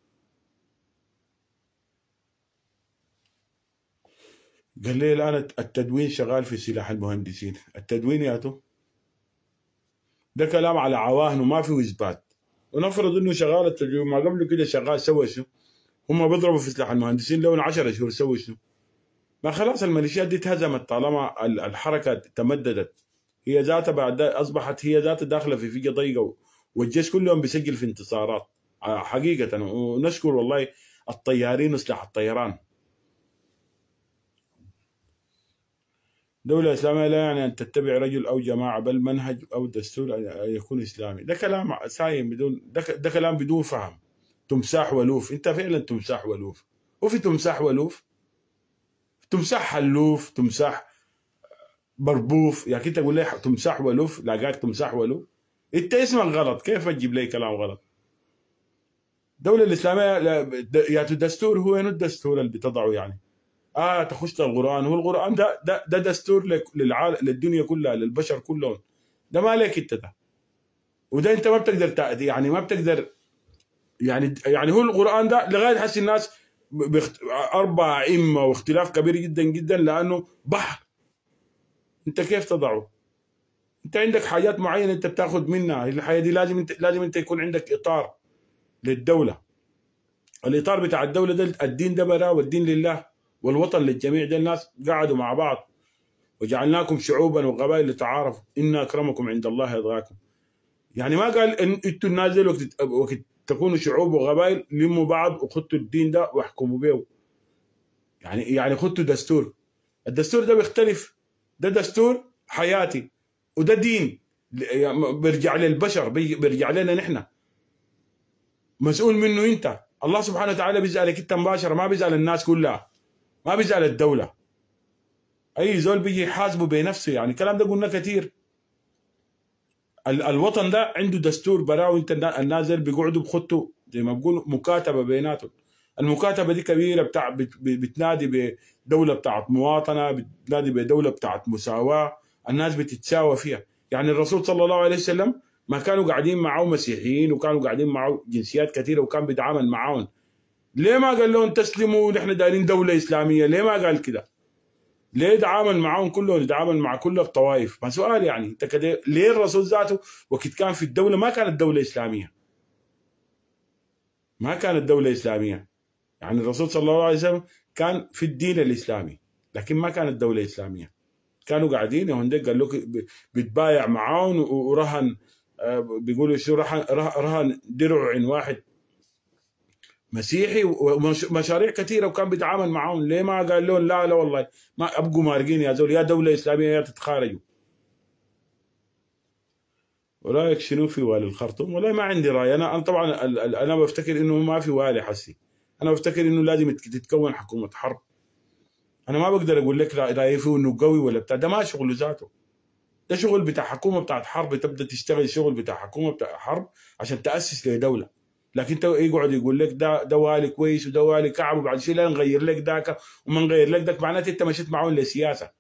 قال لي الآن التدوين شغال في سلاح المهندسين التدوين ياته ده كلام على عواهن وما في وجبات ونفرض إنه شغال التدوين ما قبله كده شغال سوى شو هم بيضربوا في سلاح المهندسين لو 10 شهور سووا شنو ما خلاص الميليشيات دي اتهزمت طالما الحركة تمددت هي ذاتها بعد أصبحت هي ذاتها داخلة في فيجة ضيقة والجيش كلهم بيسجل في انتصارات حقيقة ونشكر والله الطيارين وسلاح الطيران دولة إسلامية لا يعني أن تتبع رجل أو جماعة بل منهج أو دستور أن يكون إسلامي ده كلام سايم بدون ده, كلام بدون فهم تمساح ولوف أنت فعلا تمساح ولوف وفي تمساح ولوف تمساح حلوف تمساح بربوف يا يعني تقول لي تمساح ولوف لاقاك تمساح ولوف انت اسمك غلط كيف تجيب لي كلام غلط الدولة الإسلامية يا يعني الدستور هو الدستور اللي بتضعه يعني اه تخش القران هو القران ده ده, ده دستور للعالم للدنيا كلها للبشر كلهم ده ما عليك انت ده وده انت ما بتقدر تأذي يعني ما بتقدر يعني يعني هو القران ده لغايه حس الناس اربع ائمه واختلاف كبير جدا جدا لانه بحر انت كيف تضعه؟ انت عندك حاجات معينه انت بتاخذ منها الحياه دي لازم انت لازم انت يكون عندك اطار للدوله الاطار بتاع الدوله ده الدين ده برا والدين لله والوطن للجميع ده الناس قعدوا مع بعض وجعلناكم شعوبا وقبائل لتعارفوا ان اكرمكم عند الله اتقاكم يعني ما قال ان انتوا الناس وقت, وقت تكونوا شعوب وقبائل لموا بعض وخدتوا الدين ده واحكموا به يعني يعني خدتوا دستور الدستور ده بيختلف ده دستور حياتي وده دين بيرجع للبشر بيرجع لنا نحن مسؤول منه انت الله سبحانه وتعالى بيسالك انت مباشره ما بيسال الناس كلها ما بيزعل الدوله اي زول بيجي يحاسبه بنفسه يعني الكلام ده قلنا كثير الوطن ده عنده دستور براو انت النازل بيقعدوا بخطه زي ما بقولوا مكاتبه بيناتهم المكاتبه دي كبيره بتاع بتنادي بدوله بتاعت مواطنه بتنادي بدوله بتاعت مساواه الناس بتتساوى فيها يعني الرسول صلى الله عليه وسلم ما كانوا قاعدين معه مسيحيين وكانوا قاعدين معه جنسيات كثيره وكان بيتعامل معاهم ليه ما قال لهم تسلموا نحن دايرين دوله اسلاميه ليه ما قال كده ليه تعامل معاهم كلهم يتعامل مع كل الطوائف ما سؤال يعني انت كده ليه الرسول ذاته وقت كان في الدوله ما كانت دوله اسلاميه ما كانت دوله اسلاميه يعني الرسول صلى الله عليه وسلم كان في الدين الاسلامي لكن ما كانت دوله اسلاميه كانوا قاعدين يهندك قال لك بتبايع معاهم ورهن آه، بيقولوا شو رهن, رهن درع واحد مسيحي ومشاريع كثيره وكان بيتعامل معاهم ليه ما قال لهم لا لا والله ما ابقوا مارقين يا زول يا دوله اسلاميه يا تتخارجوا ورايك شنو في والي الخرطوم والله ما عندي راي انا انا طبعا انا بفتكر انه ما في والي حسي انا بفتكر انه لازم تتكون حكومه حرب انا ما بقدر اقول لك رايي فيه انه قوي ولا بتاع ده ما شغله ذاته ده شغل بتاع حكومه بتاعت حرب تبدا تشتغل شغل بتاع حكومه بتاع حرب عشان تاسس لدوله لكن يقعد يقول لك ده ده والي كويس وده والي كعب وبعد شيء لا نغير لك ذاك وما نغير لك ذاك معناته انت مشيت معهم لسياسه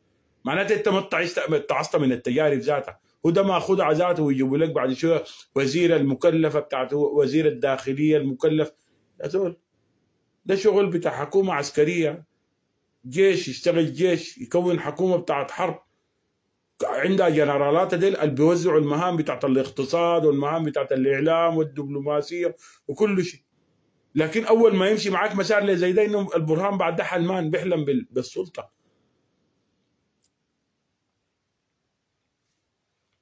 معناته انت ما تعصت من التجارب ذاتها وده ده ماخذ ذاته ويجيبوا لك بعد شويه وزير المكلفه بتاعته وزير الداخليه المكلف يا زول ده شغل بتاع حكومه عسكريه جيش يشتغل جيش يكون حكومه بتاعت حرب عندها جنرالات ديل اللي بيوزعوا المهام بتاعت الاقتصاد والمهام بتاعت الاعلام والدبلوماسيه وكل شيء لكن اول ما يمشي معاك مسار زي ده انه البرهان بعد ده حلمان بيحلم بالسلطه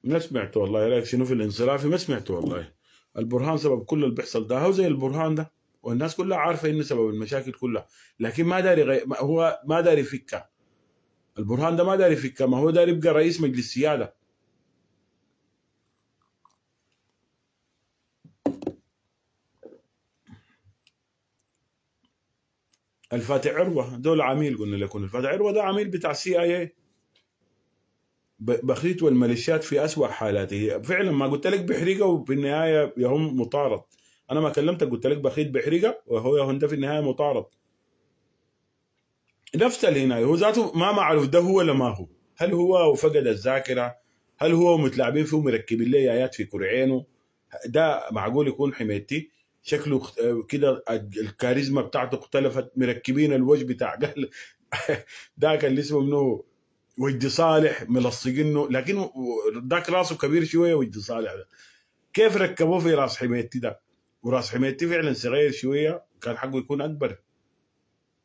ما سمعت والله رايك شنو في الانصرافي ما سمعت والله البرهان سبب كل اللي بيحصل ده هو زي البرهان ده والناس كلها عارفه انه سبب المشاكل كلها لكن ما داري غي... هو ما داري فكه البرهان ده ما داري في ما هو داري يبقى رئيس مجلس سياده الفاتح عروه دول عميل قلنا لكم الفاتح عروه ده عميل بتاع سي اي اي بخيت والميليشيات في أسوأ حالاته فعلا ما قلت لك بحريقة وفي النهايه يهم مطارد انا ما كلمتك قلت لك بخيت بحريقة وهو يهم ده في النهايه مطارد نفس هنا هو ذاته ما معروف ده هو ولا ما هو هل هو فقد الذاكره هل هو متلاعبين فيه مركبين له ايات في كرعينه ده معقول يكون حميتي شكله كده الكاريزما بتاعته اختلفت مركبين الوجه بتاع قال ذاك اللي اسمه منه وجد صالح ملصقينه لكن ذاك راسه كبير شويه وجد صالح ده كيف ركبوه في راس حميتي ده وراس حميتي فعلا صغير شويه كان حقه يكون اكبر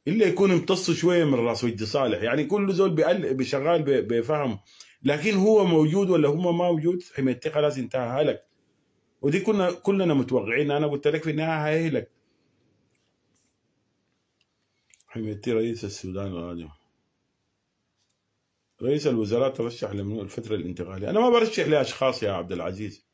الا يكون امتص شويه من راس وجدي صالح يعني كل زول بشغال بفهم لكن هو موجود ولا هو ما موجود حميدتي خلاص انتهى هلك ودي كنا كلنا متوقعين انا قلت لك في النهايه هيهلك حميدتي رئيس السودان الراجل رئيس الوزراء ترشح للفتره الانتقاليه انا ما برشح لاشخاص يا عبد العزيز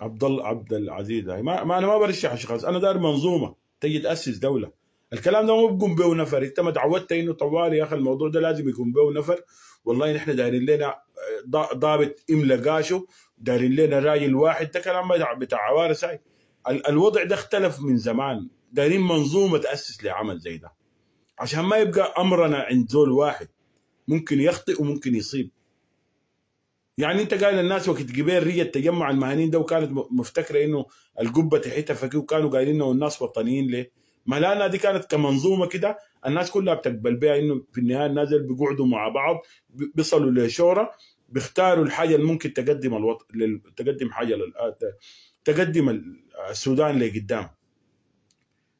عبد الله عبد العزيز ما انا ما برشح اشخاص انا دار منظومه تجي تاسس دوله الكلام ده ما بيكون به نفر انت ما تعودت انه طوال يا اخي الموضوع ده لازم يكون به نفر والله نحن دايرين لنا آه، ضابط املا قاشه دايرين لنا راجل واحد ده كلام بتاع عوارس هاي الوضع ده اختلف من زمان دايرين منظومه تاسس لعمل زي ده عشان ما يبقى امرنا عند زول واحد ممكن يخطئ وممكن يصيب يعني انت قايل الناس وقت جبير رجت تجمع المهنيين ده وكانت مفتكره انه القبه تحتها فكي وكانوا قايلين انه الناس وطنيين ليه؟ ملانا دي كانت كمنظومه كده الناس كلها بتقبل بها انه في النهايه النازل بيقعدوا مع بعض بيصلوا لشورى بيختاروا الحاجه اللي ممكن تقدم الوط... لل... تقدم حاجه لل... آه، تقدم آه، السودان لقدام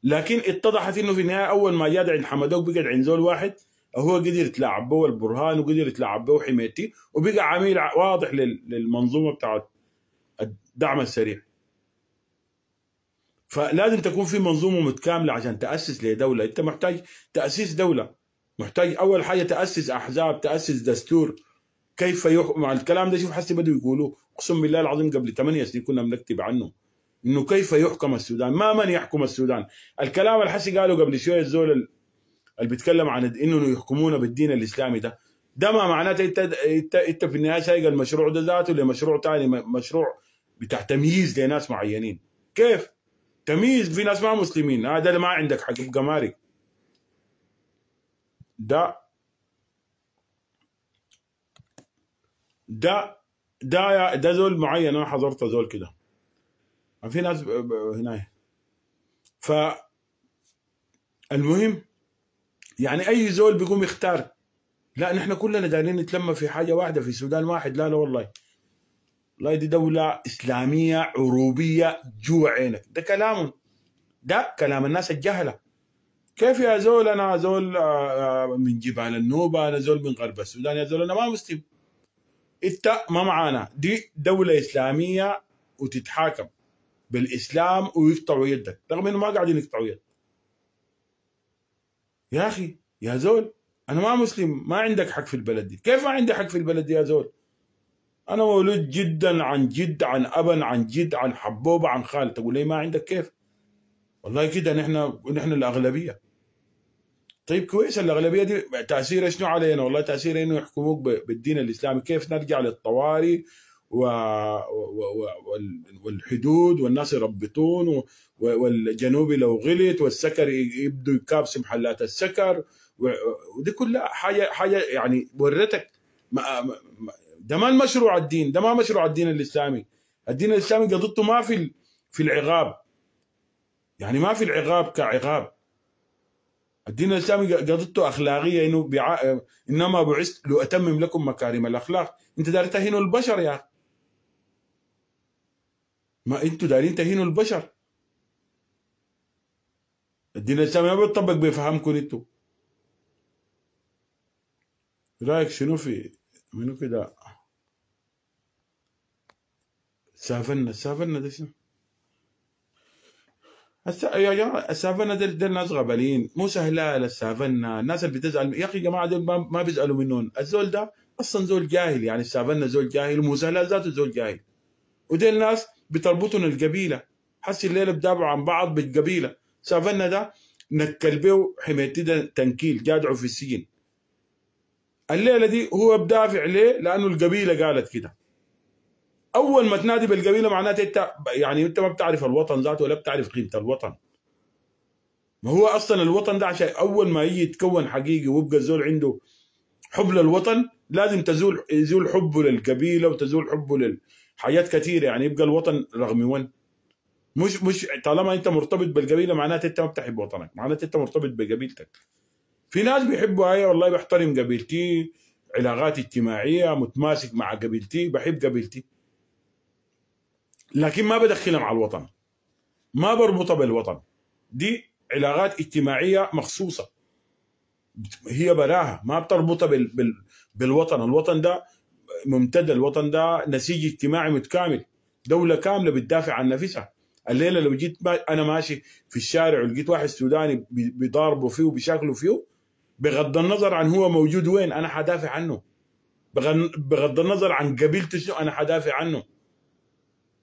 لكن اتضحت انه في النهايه اول ما جاد عند حمدوك بقعد عند زول واحد هو قدر يتلاعب به البرهان وقدر يتلاعب به حميتي وبقى عميل واضح للمنظومه بتاعت الدعم السريع فلازم تكون في منظومه متكامله عشان تاسس لدوله انت محتاج تاسيس دوله محتاج اول حاجه تاسس احزاب تاسس دستور كيف يحكم مع الكلام ده شوف حسي بدوا يقولوا اقسم بالله العظيم قبل 8 سنين كنا بنكتب عنه انه كيف يحكم السودان ما من يحكم السودان الكلام الحسي قالوا قبل شويه الزول اللي بيتكلم عن انه يحكمونا بالدين الاسلامي ده ده ما معناته انت انت انت في النهايه سايق المشروع ده ذاته لمشروع ثاني مشروع بتاع تمييز لناس معينين كيف؟ تمييز في ناس ما مسلمين هذا آه ما عندك حق قماري ده ده ده ده زول معين انا حضرت زول كده في ناس هنا ف المهم يعني اي زول بيقوم يختار لا نحن كلنا دايرين نتلم في حاجه واحده في سودان واحد لا لا والله والله دي دولة إسلامية عروبية جوع عينك ده كلامهم ده كلام الناس الجهلة كيف يا زول أنا زول آه، آه، من جبال النوبة أنا زول من غرب السودان يا زول أنا ما مسلم أنت ما معانا دي دولة إسلامية وتتحاكم بالإسلام ويقطعوا يدك رغم إنه ما قاعدين يقطعوا يدك يا أخي يا زول أنا ما مسلم ما عندك حق في البلد دي كيف ما عندي حق في البلد دي يا زول انا مولود جدا عن جد عن ابا عن جد عن حبوبه عن خال تقول لي ما عندك كيف والله كده نحن نحن الاغلبيه طيب كويس الاغلبيه دي تاثيرها شنو علينا والله تاثيرها انه يحكموك بالدين الاسلامي كيف نرجع للطوارئ و... و... والحدود والناس يربطون و... والجنوبي لو غلط والسكر يبدو يكابس محلات السكر و... ودي كلها حاجه حاجه يعني ورتك ما... ما... ده ما المشروع الدين ده ما مشروع الدين الاسلامي الدين الاسلامي قضته ما في في العقاب يعني ما في العقاب كعقاب الدين الاسلامي قضته اخلاقيه انه بع... انما بعثت لاتمم لكم مكارم الاخلاق انت داري تهينوا البشر يا اخي ما انتوا دارين تهينوا البشر الدين الاسلامي ما بيطبق بفهمكم انتوا رايك شنو في منو كده سافنا سافنا ده شنو؟ الس... يا جماعه السافنا ده ناس غبالين مو سهلال السافنا الناس اللي بتزعل يا اخي يا جماعه ديل ما, ما بيزعلوا منهم الزول ده اصلا زول جاهل يعني السافنا زول جاهل ومو سهلال ذاته زول جاهل وديل ناس بتربطهم القبيله حس الليله بدافعوا عن بعض بالقبيله سافنا ده نكل بيه حميتي ده تنكيل جادعوا في السجن الليله دي هو بدافع ليه؟ لانه القبيله قالت كده اول ما تنادي بالقبيله معناته انت يعني انت ما بتعرف الوطن ذاته ولا بتعرف قيمه الوطن ما هو اصلا الوطن ده عشان اول ما يجي يتكون حقيقي ويبقى الزول عنده حب للوطن لازم تزول يزول حبه للقبيله وتزول حبه للحاجات كثيره يعني يبقى الوطن رغم وين مش مش طالما انت مرتبط بالقبيله معناته انت ما بتحب وطنك معناته انت مرتبط بقبيلتك في ناس بيحبوا هاي والله بحترم قبيلتي علاقات اجتماعيه متماسك مع قبيلتي بحب قبيلتي لكن ما بدخلها مع الوطن ما بربطها بالوطن دي علاقات اجتماعيه مخصوصه هي براها ما بتربطها بال... بال... بالوطن الوطن ده ممتد الوطن ده نسيج اجتماعي متكامل دولة كاملة بتدافع عن نفسها الليلة لو جيت ما أنا ماشي في الشارع ولقيت واحد سوداني بيضاربوا فيه وبيشاكلوا فيه بغض النظر عن هو موجود وين أنا حدافع عنه بغض النظر عن قبيلته شنو أنا حدافع عنه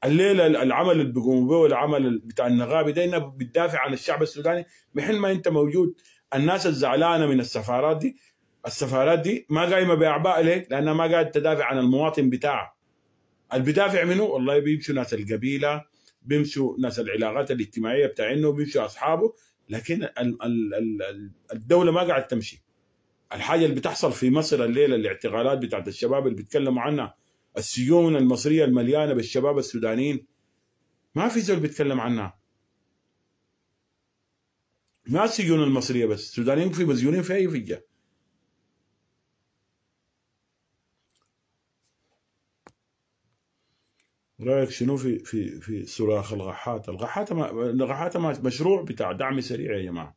الليله العمل اللي به والعمل بتاع النغابي ده بتدافع عن الشعب السوداني بحين ما انت موجود الناس الزعلانه من السفارات دي السفارات دي ما قايمه باعباء ليه؟ لانها ما قاعد تدافع عن المواطن بتاعها اللي بدافع منه والله بيمشوا ناس القبيله بيمشوا ناس العلاقات الاجتماعيه بتاعينه بيمشوا اصحابه لكن الدوله ما قاعد تمشي الحاجه اللي بتحصل في مصر الليله الاعتقالات بتاعت الشباب اللي بيتكلموا عنها السجون المصرية المليانة بالشباب السودانيين ما في زول بيتكلم عنها ما السجون المصرية بس السودانيين في مسجونين في أي فجة رايك شنو في في في صراخ الغحات؟ الغحات ما الغحات ما مشروع بتاع دعم سريع يا جماعه.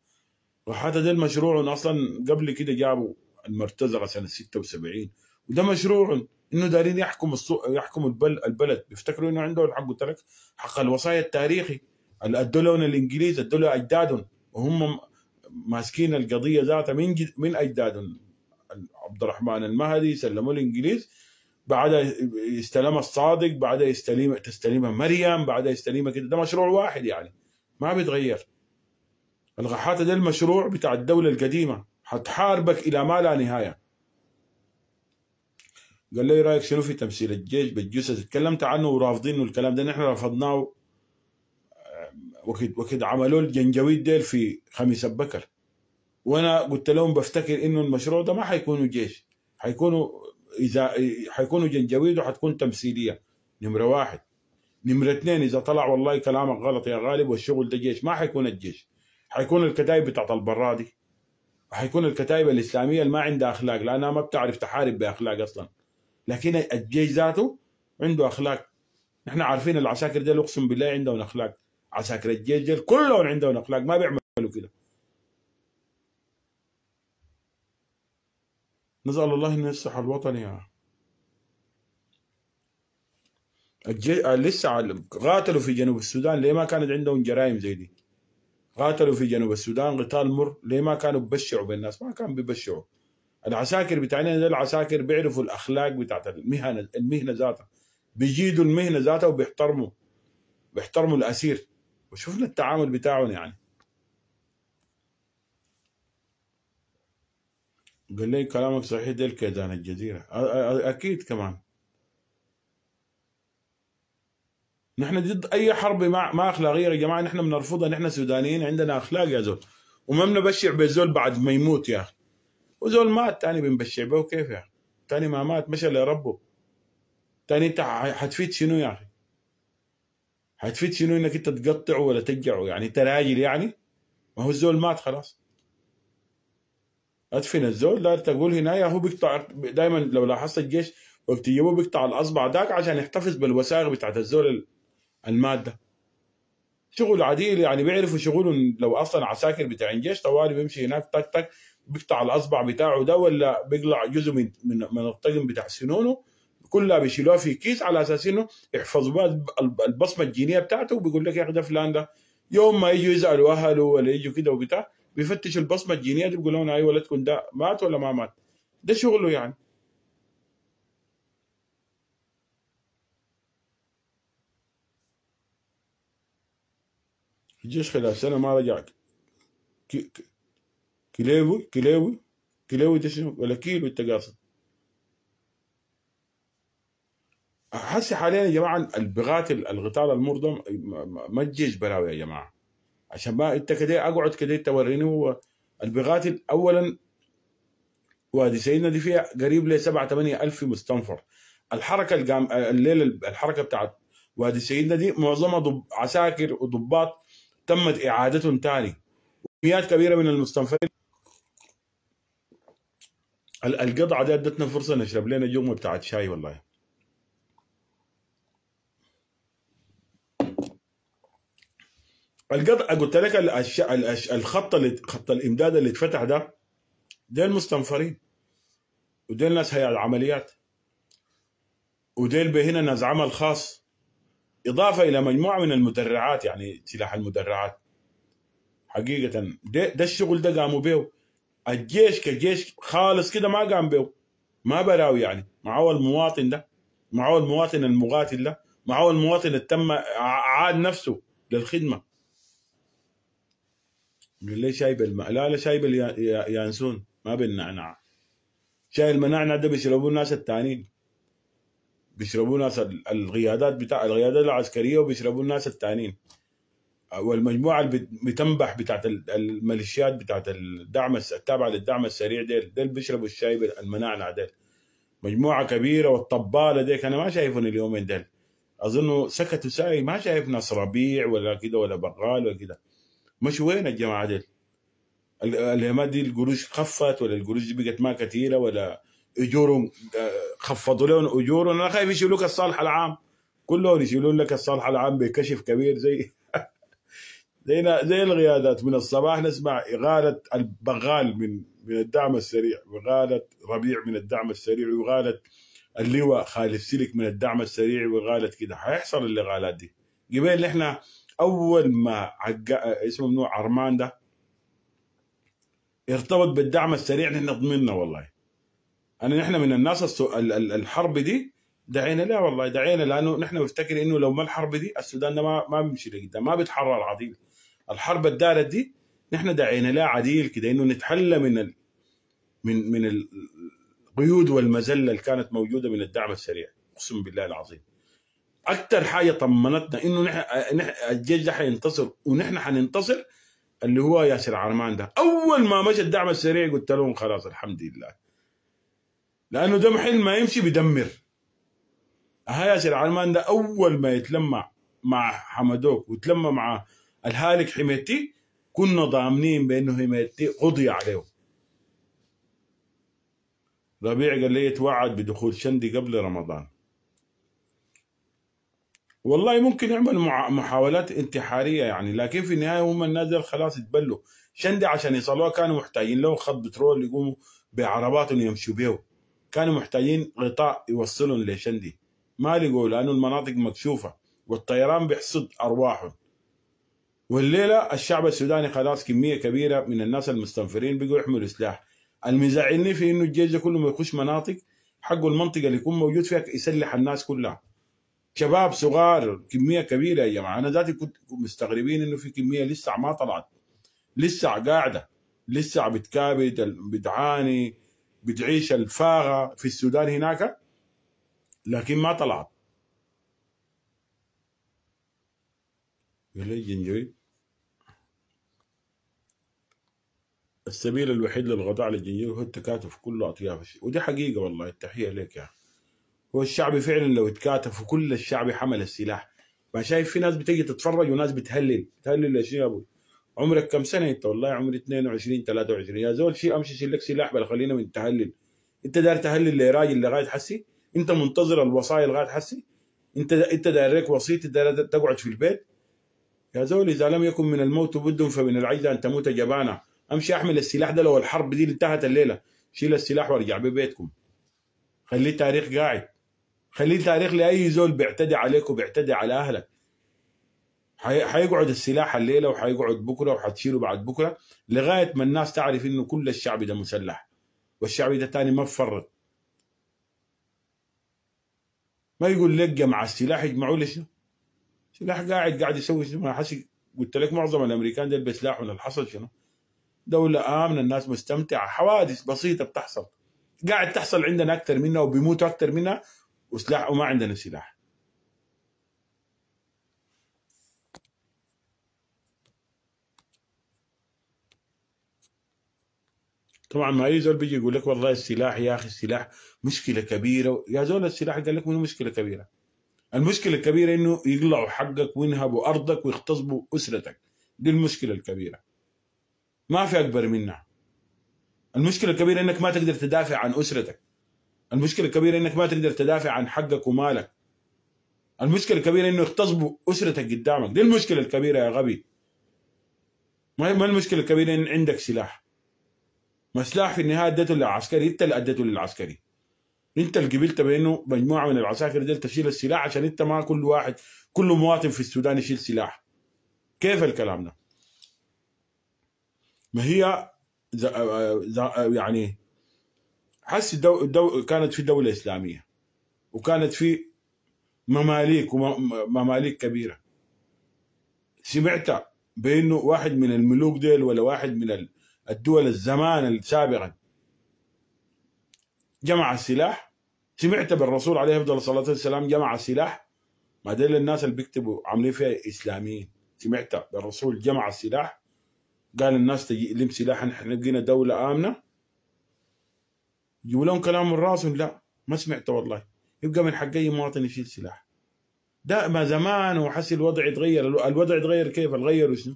الغحات ده المشروع اصلا قبل كده جابوا المرتزقه سنه 76 وده مشروع انه دارين يحكم السوق يحكم البل البلد بيفتكروا انه عندهم الحق قلت لك حق الوصايا التاريخي اللي ادوا لهم الانجليز ادوا له اجدادهم وهم ماسكين القضيه ذاتها من جد من اجدادهم عبد الرحمن المهدي سلموا الانجليز بعدها يستلمها الصادق بعدها يستلم تستلمها مريم بعدها يستلمها كده ده مشروع واحد يعني ما بيتغير الغحاتة ده المشروع بتاع الدولة القديمة حتحاربك إلى ما لا نهاية قال لي إيه رايك شنو في تمثيل الجيش بالجثث اتكلمت عنه ورافضين الكلام ده نحن رفضناه وقت وقت عملوا الجنجويد ديل في خميس بكر وانا قلت لهم بفتكر انه المشروع ده ما حيكونوا جيش حيكونوا اذا حيكونوا جنجويد وحتكون تمثيليه نمره واحد نمره اثنين اذا طلع والله كلامك غلط يا غالب والشغل ده جيش ما حيكون الجيش حيكون الكتائب بتاعت البرادي حيكون الكتائب الاسلاميه اللي ما عندها اخلاق لانها ما بتعرف تحارب باخلاق اصلا لكن الجيش ذاته عنده اخلاق نحن عارفين العساكر ديل اقسم بالله عندهم اخلاق عساكر الجيش ديل كلهم عندهم اخلاق ما بيعملوا كده نسال الله ان يصلح الوطن يا الجي... لسه علم. قاتلوا في جنوب السودان ليه ما كانت عندهم جرائم زي دي قاتلوا في جنوب السودان قتال مر ليه ما كانوا ببشعوا بالناس ما كانوا ببشعوا العساكر بتاعنا ده العساكر بيعرفوا الاخلاق بتاعت المهنه المهنه ذاتها بيجيدوا المهنه ذاتها وبيحترموا بيحترموا الاسير وشفنا التعامل بتاعهم يعني قال لي كلامك صحيح ديل كيدان الجزيره اكيد كمان نحن ضد اي حرب ما, ما اخلاقيه يا جماعه نحن بنرفضها نحن سودانيين عندنا اخلاق يا زول وما بنبشع بالزول بعد ما يموت يا اخي وزول مات تاني بنبشع به كيف يا اخي يعني؟ تاني ما مات مشى لربه تاني انت حتفيد شنو يا اخي حتفيد شنو انك انت تقطعه ولا تقعه يعني انت راجل يعني ما هو الزول مات خلاص ادفن الزول لا تقول هنا يا هو بيقطع دائما لو لاحظت الجيش وقت يجيبوه بيقطع الاصبع داك عشان يحتفظ بالوثائق بتاعت الزول الماده شغل عديل يعني بيعرفوا شغلهم لو اصلا عساكر بتاع الجيش طوالي بيمشي هناك تك تك بيقطع الاصبع بتاعه ده ولا بيقلع جزء من من الطقم بتاع سنونه كلها بيشيلوها في كيس على اساس انه يحفظوا بها البصمه الجينيه بتاعته وبيقول لك يا اخي ده فلان ده يوم ما يجوا يزعلوا اهله ولا يجوا كده وبتاع بيفتش البصمه الجينيه دي بيقول لهم ايوه ولدكم ده مات ولا ما مات ده شغله يعني الجيش خلال سنه ما رجع كيلاوي كيلاوي كيلاوي ده شنو ولا كيلو انت قاصد هسه حاليا يا جماعه البغات الغطار المرضى ما تجيش بلاوي يا جماعه عشان ما انت كده اقعد كده توريني هو البغات اولا وادي سيدنا دي فيها قريب ل 7 8 ألف مستنفر الحركه الجام... الليله الحركه بتاعت وادي سيدنا دي معظمها ضب... عساكر وضباط تمت اعادتهم ثاني كميات كبيره من المستنفرين القطعه دي ادتنا فرصه نشرب لنا جمه بتاعت شاي والله القطعة قلت لك الخط اللي خط الامداد اللي اتفتح ده ديل مستنفرين وديل ناس هي العمليات وديل بهنا ناس عمل خاص اضافه الى مجموعه من المدرعات يعني سلاح المدرعات حقيقه ده, ده الشغل ده قاموا بيه الجيش كجيش خالص كده ما قام به ما براو يعني معه المواطن ده معه المواطن المقاتل ده معه المواطن اللي تم عاد نفسه للخدمه قال لي شايب الماء لا لا شايب اليانسون ما بالنعناع شاي المنعنع ده بيشربوه الناس التانيين بيشربوه ناس القيادات بتاع القيادات العسكريه وبيشربوه الناس التانيين والمجموعه اللي بتنبح بتاعت الميليشيات بتاعت الدعم التابعه للدعم السريع ديل ديل بيشربوا الشاي المناعنع ديل مجموعه كبيره والطباله ديك انا ما شايفهم اليومين ديل اظن سكتوا ساي ما شايف ناس ربيع ولا كده ولا بقال ولا كده مش وين الجماعه ديل الهمات دي القروش خفت ولا القروش دي بقت ما كثيره ولا اجورهم آه، خفضوا لهم اجورهم انا خايف يشيلوك الصالح العام كلهم يشيلون لك الصالح العام بكشف كبير زي زينا زي القيادات من الصباح نسمع إغالة البغال من من الدعم السريع وإغالة ربيع من الدعم السريع وإغالة اللواء خالد سلك من الدعم السريع وإغالة كده حيحصل الإغالات دي قبل نحن أول ما عق... اسمه منو عرمان ده ارتبط بالدعم السريع نحن ضمننا والله أنا نحن من الناس السو... الحرب دي دعينا لا والله دعينا لأنه نحن مفتكر إنه لو ما الحرب دي السودان ما ما بيمشي لقدام ما بيتحرر عظيم الحرب الدارت دي نحن دعينا لها عديل كده انه نتحلى من ال... من من القيود والمذله اللي كانت موجوده من الدعم السريع اقسم بالله العظيم اكثر حاجه طمنتنا انه نح... نح... الجيش ده حينتصر ونحن حننتصر اللي هو ياسر عرمان ده اول ما مشى الدعم السريع قلت لهم خلاص الحمد لله لانه ده محل ما يمشي بيدمر ها ياسر عرمان ده اول ما يتلمع مع حمدوك وتلمع مع الهالك حميتي كنا ضامنين بانه حميتي قضي عليه ربيع قال لي يتوعد بدخول شندي قبل رمضان والله ممكن يعمل محاولات انتحارية يعني لكن في النهاية هم الناس خلاص يتبلوا شندي عشان يصلوها كانوا محتاجين له خط بترول يقوموا بعرباتهم يمشوا بيه كانوا محتاجين غطاء يوصلهم لشندي ما لقوا لأنه المناطق مكشوفة والطيران بيحصد أرواحهم والليله الشعب السوداني خلاص كميه كبيره من الناس المستنفرين بقوا يحملوا سلاح المزعلني في انه الجيش كله ما يخش مناطق حقه المنطقه اللي يكون موجود فيها يسلح الناس كلها شباب صغار كميه كبيره يا جماعه انا ذاتي كنت مستغربين انه في كميه لسه ما طلعت لسه قاعده لسه بتكابد بتعاني بتعيش الفاغه في السودان هناك لكن ما طلعت يلين جيد السبيل الوحيد للغطاء على الجنجوي هو التكاتف كل اطياف الشعب ودي حقيقه والله التحيه لك يا هو الشعب فعلا لو تكاتف وكل الشعب حمل السلاح ما شايف في ناس بتجي تتفرج وناس بتهلل تهلل ليش يا ابوي عمرك كم سنه انت والله عمري 22 23 يا زول شي امشي شيل لك سلاح بل خلينا من تهلل انت داير تهلل لراجل لغايه حسي انت منتظر الوصايا لغايه حسي انت انت داير لك وصيتي تقعد في البيت يا زول إذا لم يكن من الموت بد فمن العجز أن تموت جبانا أمشي أحمل السلاح ده لو الحرب دي انتهت الليلة شيل السلاح وارجع ببيتكم خليه تاريخ قاعد خليه تاريخ لأي زول بيعتدي عليك وبيعتدي على أهلك حيقعد السلاح الليله وحيقعد بكره وحتشيله بعد بكره لغايه ما الناس تعرف انه كل الشعب ده مسلح والشعب ده تاني ما فرط ما يقول لك جمع السلاح يجمعوا لشنو سلاح قاعد قاعد يسوي ما حسي قلت لك معظم الامريكان ده بسلاح ولا حصل شنو؟ دولة آمنة الناس مستمتعة حوادث بسيطة بتحصل قاعد تحصل عندنا أكثر منها وبيموت أكثر منها وسلاح وما عندنا سلاح طبعا ما اي زول بيجي يقول لك والله السلاح يا اخي السلاح مشكله كبيره يا زول السلاح قال لك منه مشكله كبيره المشكله الكبيره انه يقلعوا حقك وينهبوا ارضك ويغتصبوا اسرتك دي المشكله الكبيره ما في اكبر منها المشكله الكبيره انك ما تقدر تدافع عن اسرتك المشكله الكبيره انك ما تقدر تدافع عن حقك ومالك المشكله الكبيره انه يغتصبوا اسرتك قدامك دي المشكله الكبيره يا غبي ما المشكله الكبيره ان عندك سلاح ما سلاح في النهايه اديته للعسكري انت اللي اديته للعسكري انت اللي قبلت بانه مجموعه من العساكر دي تشيل السلاح عشان انت ما كل واحد كل مواطن في السودان يشيل سلاح كيف الكلام ده؟ ما هي آه، آه، آه، يعني حس الدو الدو كانت في دوله اسلاميه وكانت في مماليك ومماليك كبيره سمعت بانه واحد من الملوك ديل ولا واحد من الدول الزمان السابقه جمع السلاح سمعت بالرسول عليه افضل الصلاه والسلام جمع السلاح ما دل الناس اللي بيكتبوا عاملين فيها اسلاميين سمعت بالرسول جمع السلاح قال الناس تجي لهم سلاح نحن بقينا دوله امنه يجيبوا لهم كلام من راسهم لا ما سمعت والله يبقى من حق اي مواطن يشيل سلاح ده ما زمان وحس الوضع يتغير الوضع يتغير كيف الغير شنو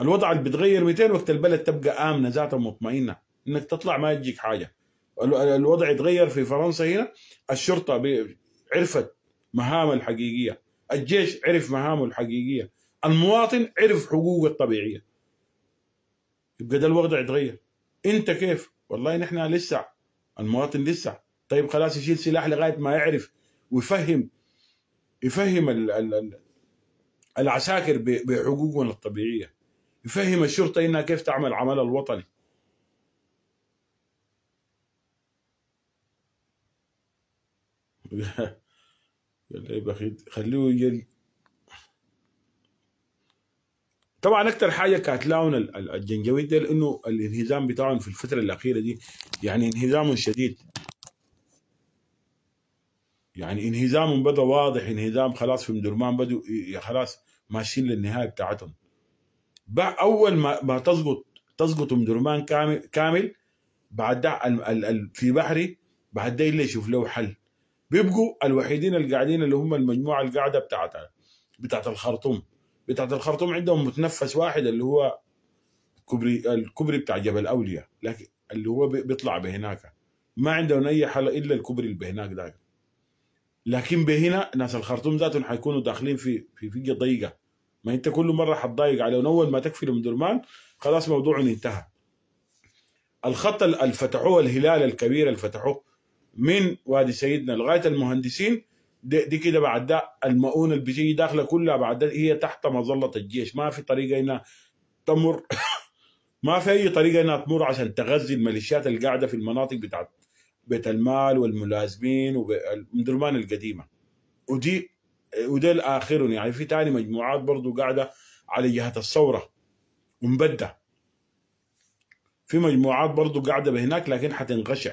الوضع اللي بيتغير 200 وقت البلد تبقى امنه ذاتها مطمئنه انك تطلع ما تجيك حاجه الوضع يتغير في فرنسا هنا الشرطه عرفت مهامها الحقيقيه الجيش عرف مهامه الحقيقيه المواطن عرف حقوقه الطبيعيه يبقى ده الوضع يتغير انت كيف والله نحن لسه المواطن لسه طيب خلاص يشيل سلاح لغايه ما يعرف ويفهم يفهم ال ال العساكر بحقوقهم الطبيعيه يفهم الشرطه انها كيف تعمل عمل الوطني يلا بخيت خليه يجل طبعا اكثر حاجه كانت لاون الجنجويد ده لانه الانهزام بتاعهم في الفتره الاخيره دي يعني انهزام شديد يعني انهزام بدا واضح انهزام خلاص في مدرمان بدوا خلاص ماشيين للنهايه بتاعتهم اول ما ما تسقط تسقط مدرمان كامل كامل بعد ده في بحري بعد ده اللي يشوف له حل بيبقوا الوحيدين اللي قاعدين اللي هم المجموعه القاعده بتاعتها بتاعت الخرطوم بتاعت الخرطوم عندهم متنفس واحد اللي هو كوبري الكوبري بتاع جبل اولياء لكن اللي هو بيطلع بهناك ما عندهم اي حل الا الكوبري اللي بهناك ده لكن بهنا ناس الخرطوم ذاتهم حيكونوا داخلين في في فجه ضيقه ما انت كل مره حتضايق عليهم اول ما تكفي من درمان خلاص موضوعهم انتهى الخط اللي فتحوه الهلال الكبير اللي فتحوه من وادي سيدنا لغايه المهندسين دي, دي كده بعد ده المؤونه اللي بتيجي داخله كلها بعد ده هي تحت مظله الجيش ما في طريقه انها تمر ما في اي طريقه انها تمر عشان تغذي الميليشيات القاعده في المناطق بتاعت بيت المال والملازمين والمدرمان القديمه ودي ودي الاخر يعني في تاني مجموعات برضو قاعده على جهه الثوره ومبده في مجموعات برضو قاعده بهناك لكن حتنغشع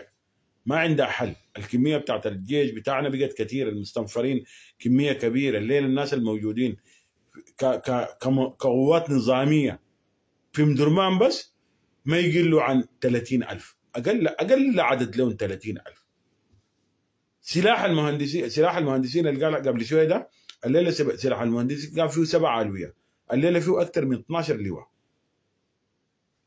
ما عندها حل الكميه بتاعت الجيش بتاعنا بقت كثير المستنفرين كميه كبيره الليل الناس الموجودين ك ك كقوات نظاميه في مدرمان بس ما يقلوا عن 30000 اقل اقل عدد لهم 30000 سلاح المهندسين سلاح المهندسين اللي قال قبل شويه ده الليله سلاح المهندسين قال فيه سبع الويه الليله فيه اكثر من 12 لواء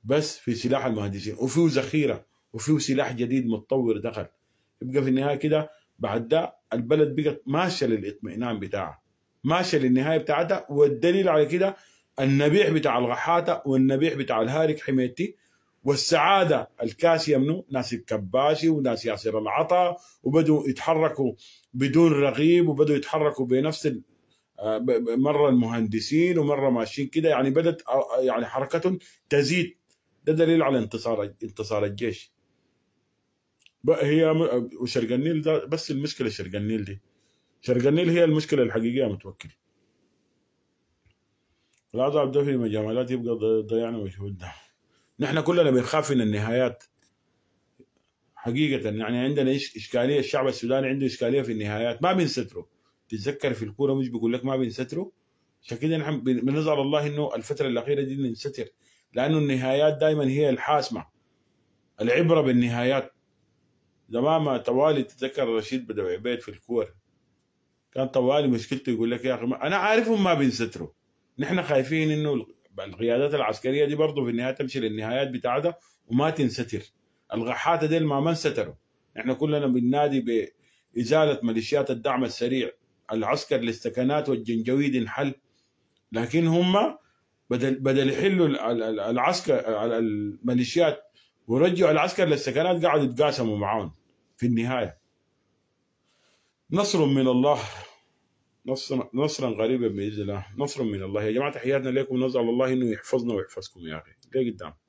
بس في سلاح المهندسين وفيه ذخيره وفيه سلاح جديد متطور دخل يبقى في النهايه كده بعد ده البلد بقت ماشيه للاطمئنان بتاعها ماشيه للنهايه بتاعتها والدليل على كده النبيح بتاع الغحاتة والنبيح بتاع الهارك حميتي والسعادة الكاسية منه ناس الكباشي وناس ياسر العطا وبدوا يتحركوا بدون رغيب وبدوا يتحركوا بنفس آه، مرة المهندسين ومرة ماشيين كده يعني بدت آه، آه، يعني حركتهم تزيد ده دليل على انتصار انتصار الجيش بقى هي وشرق النيل ده بس المشكله شرق النيل دي شرق النيل هي المشكله الحقيقيه متوكل العذاب ده في مجاملات يبقى ضيعنا مجهود ده نحن كلنا بنخاف من النهايات حقيقة يعني عندنا إشكالية الشعب السوداني عنده إشكالية في النهايات ما بنستره تتذكر في الكورة مش بيقول لك ما بنستره عشان كده نحن بنظهر الله إنه الفترة الأخيرة دي ننستر لأنه النهايات دائما هي الحاسمة العبرة بالنهايات زمان ما طوالي تتذكر رشيد بدو عبيد في الكور كان طوالي مشكلته يقول لك يا اخي ما انا عارفهم ما بينستروا نحن خايفين انه القيادات العسكريه دي برضه في النهايه تمشي للنهايات بتاعتها وما تنستر الغحاته ديل ما ما انستروا احنا كلنا بننادي بازاله ميليشيات الدعم السريع العسكر للسكنات والجنجويد انحل لكن هم بدل بدل يحلوا العسكر الميليشيات ورجعوا العسكر للسكنات قاعد يتقاسموا معاهم في النهاية نصر من الله نصر نصرا غريبا باذن الله نصر من الله يا جماعه تحياتنا لكم نسال الله انه يحفظنا ويحفظكم يا اخي جاي قدام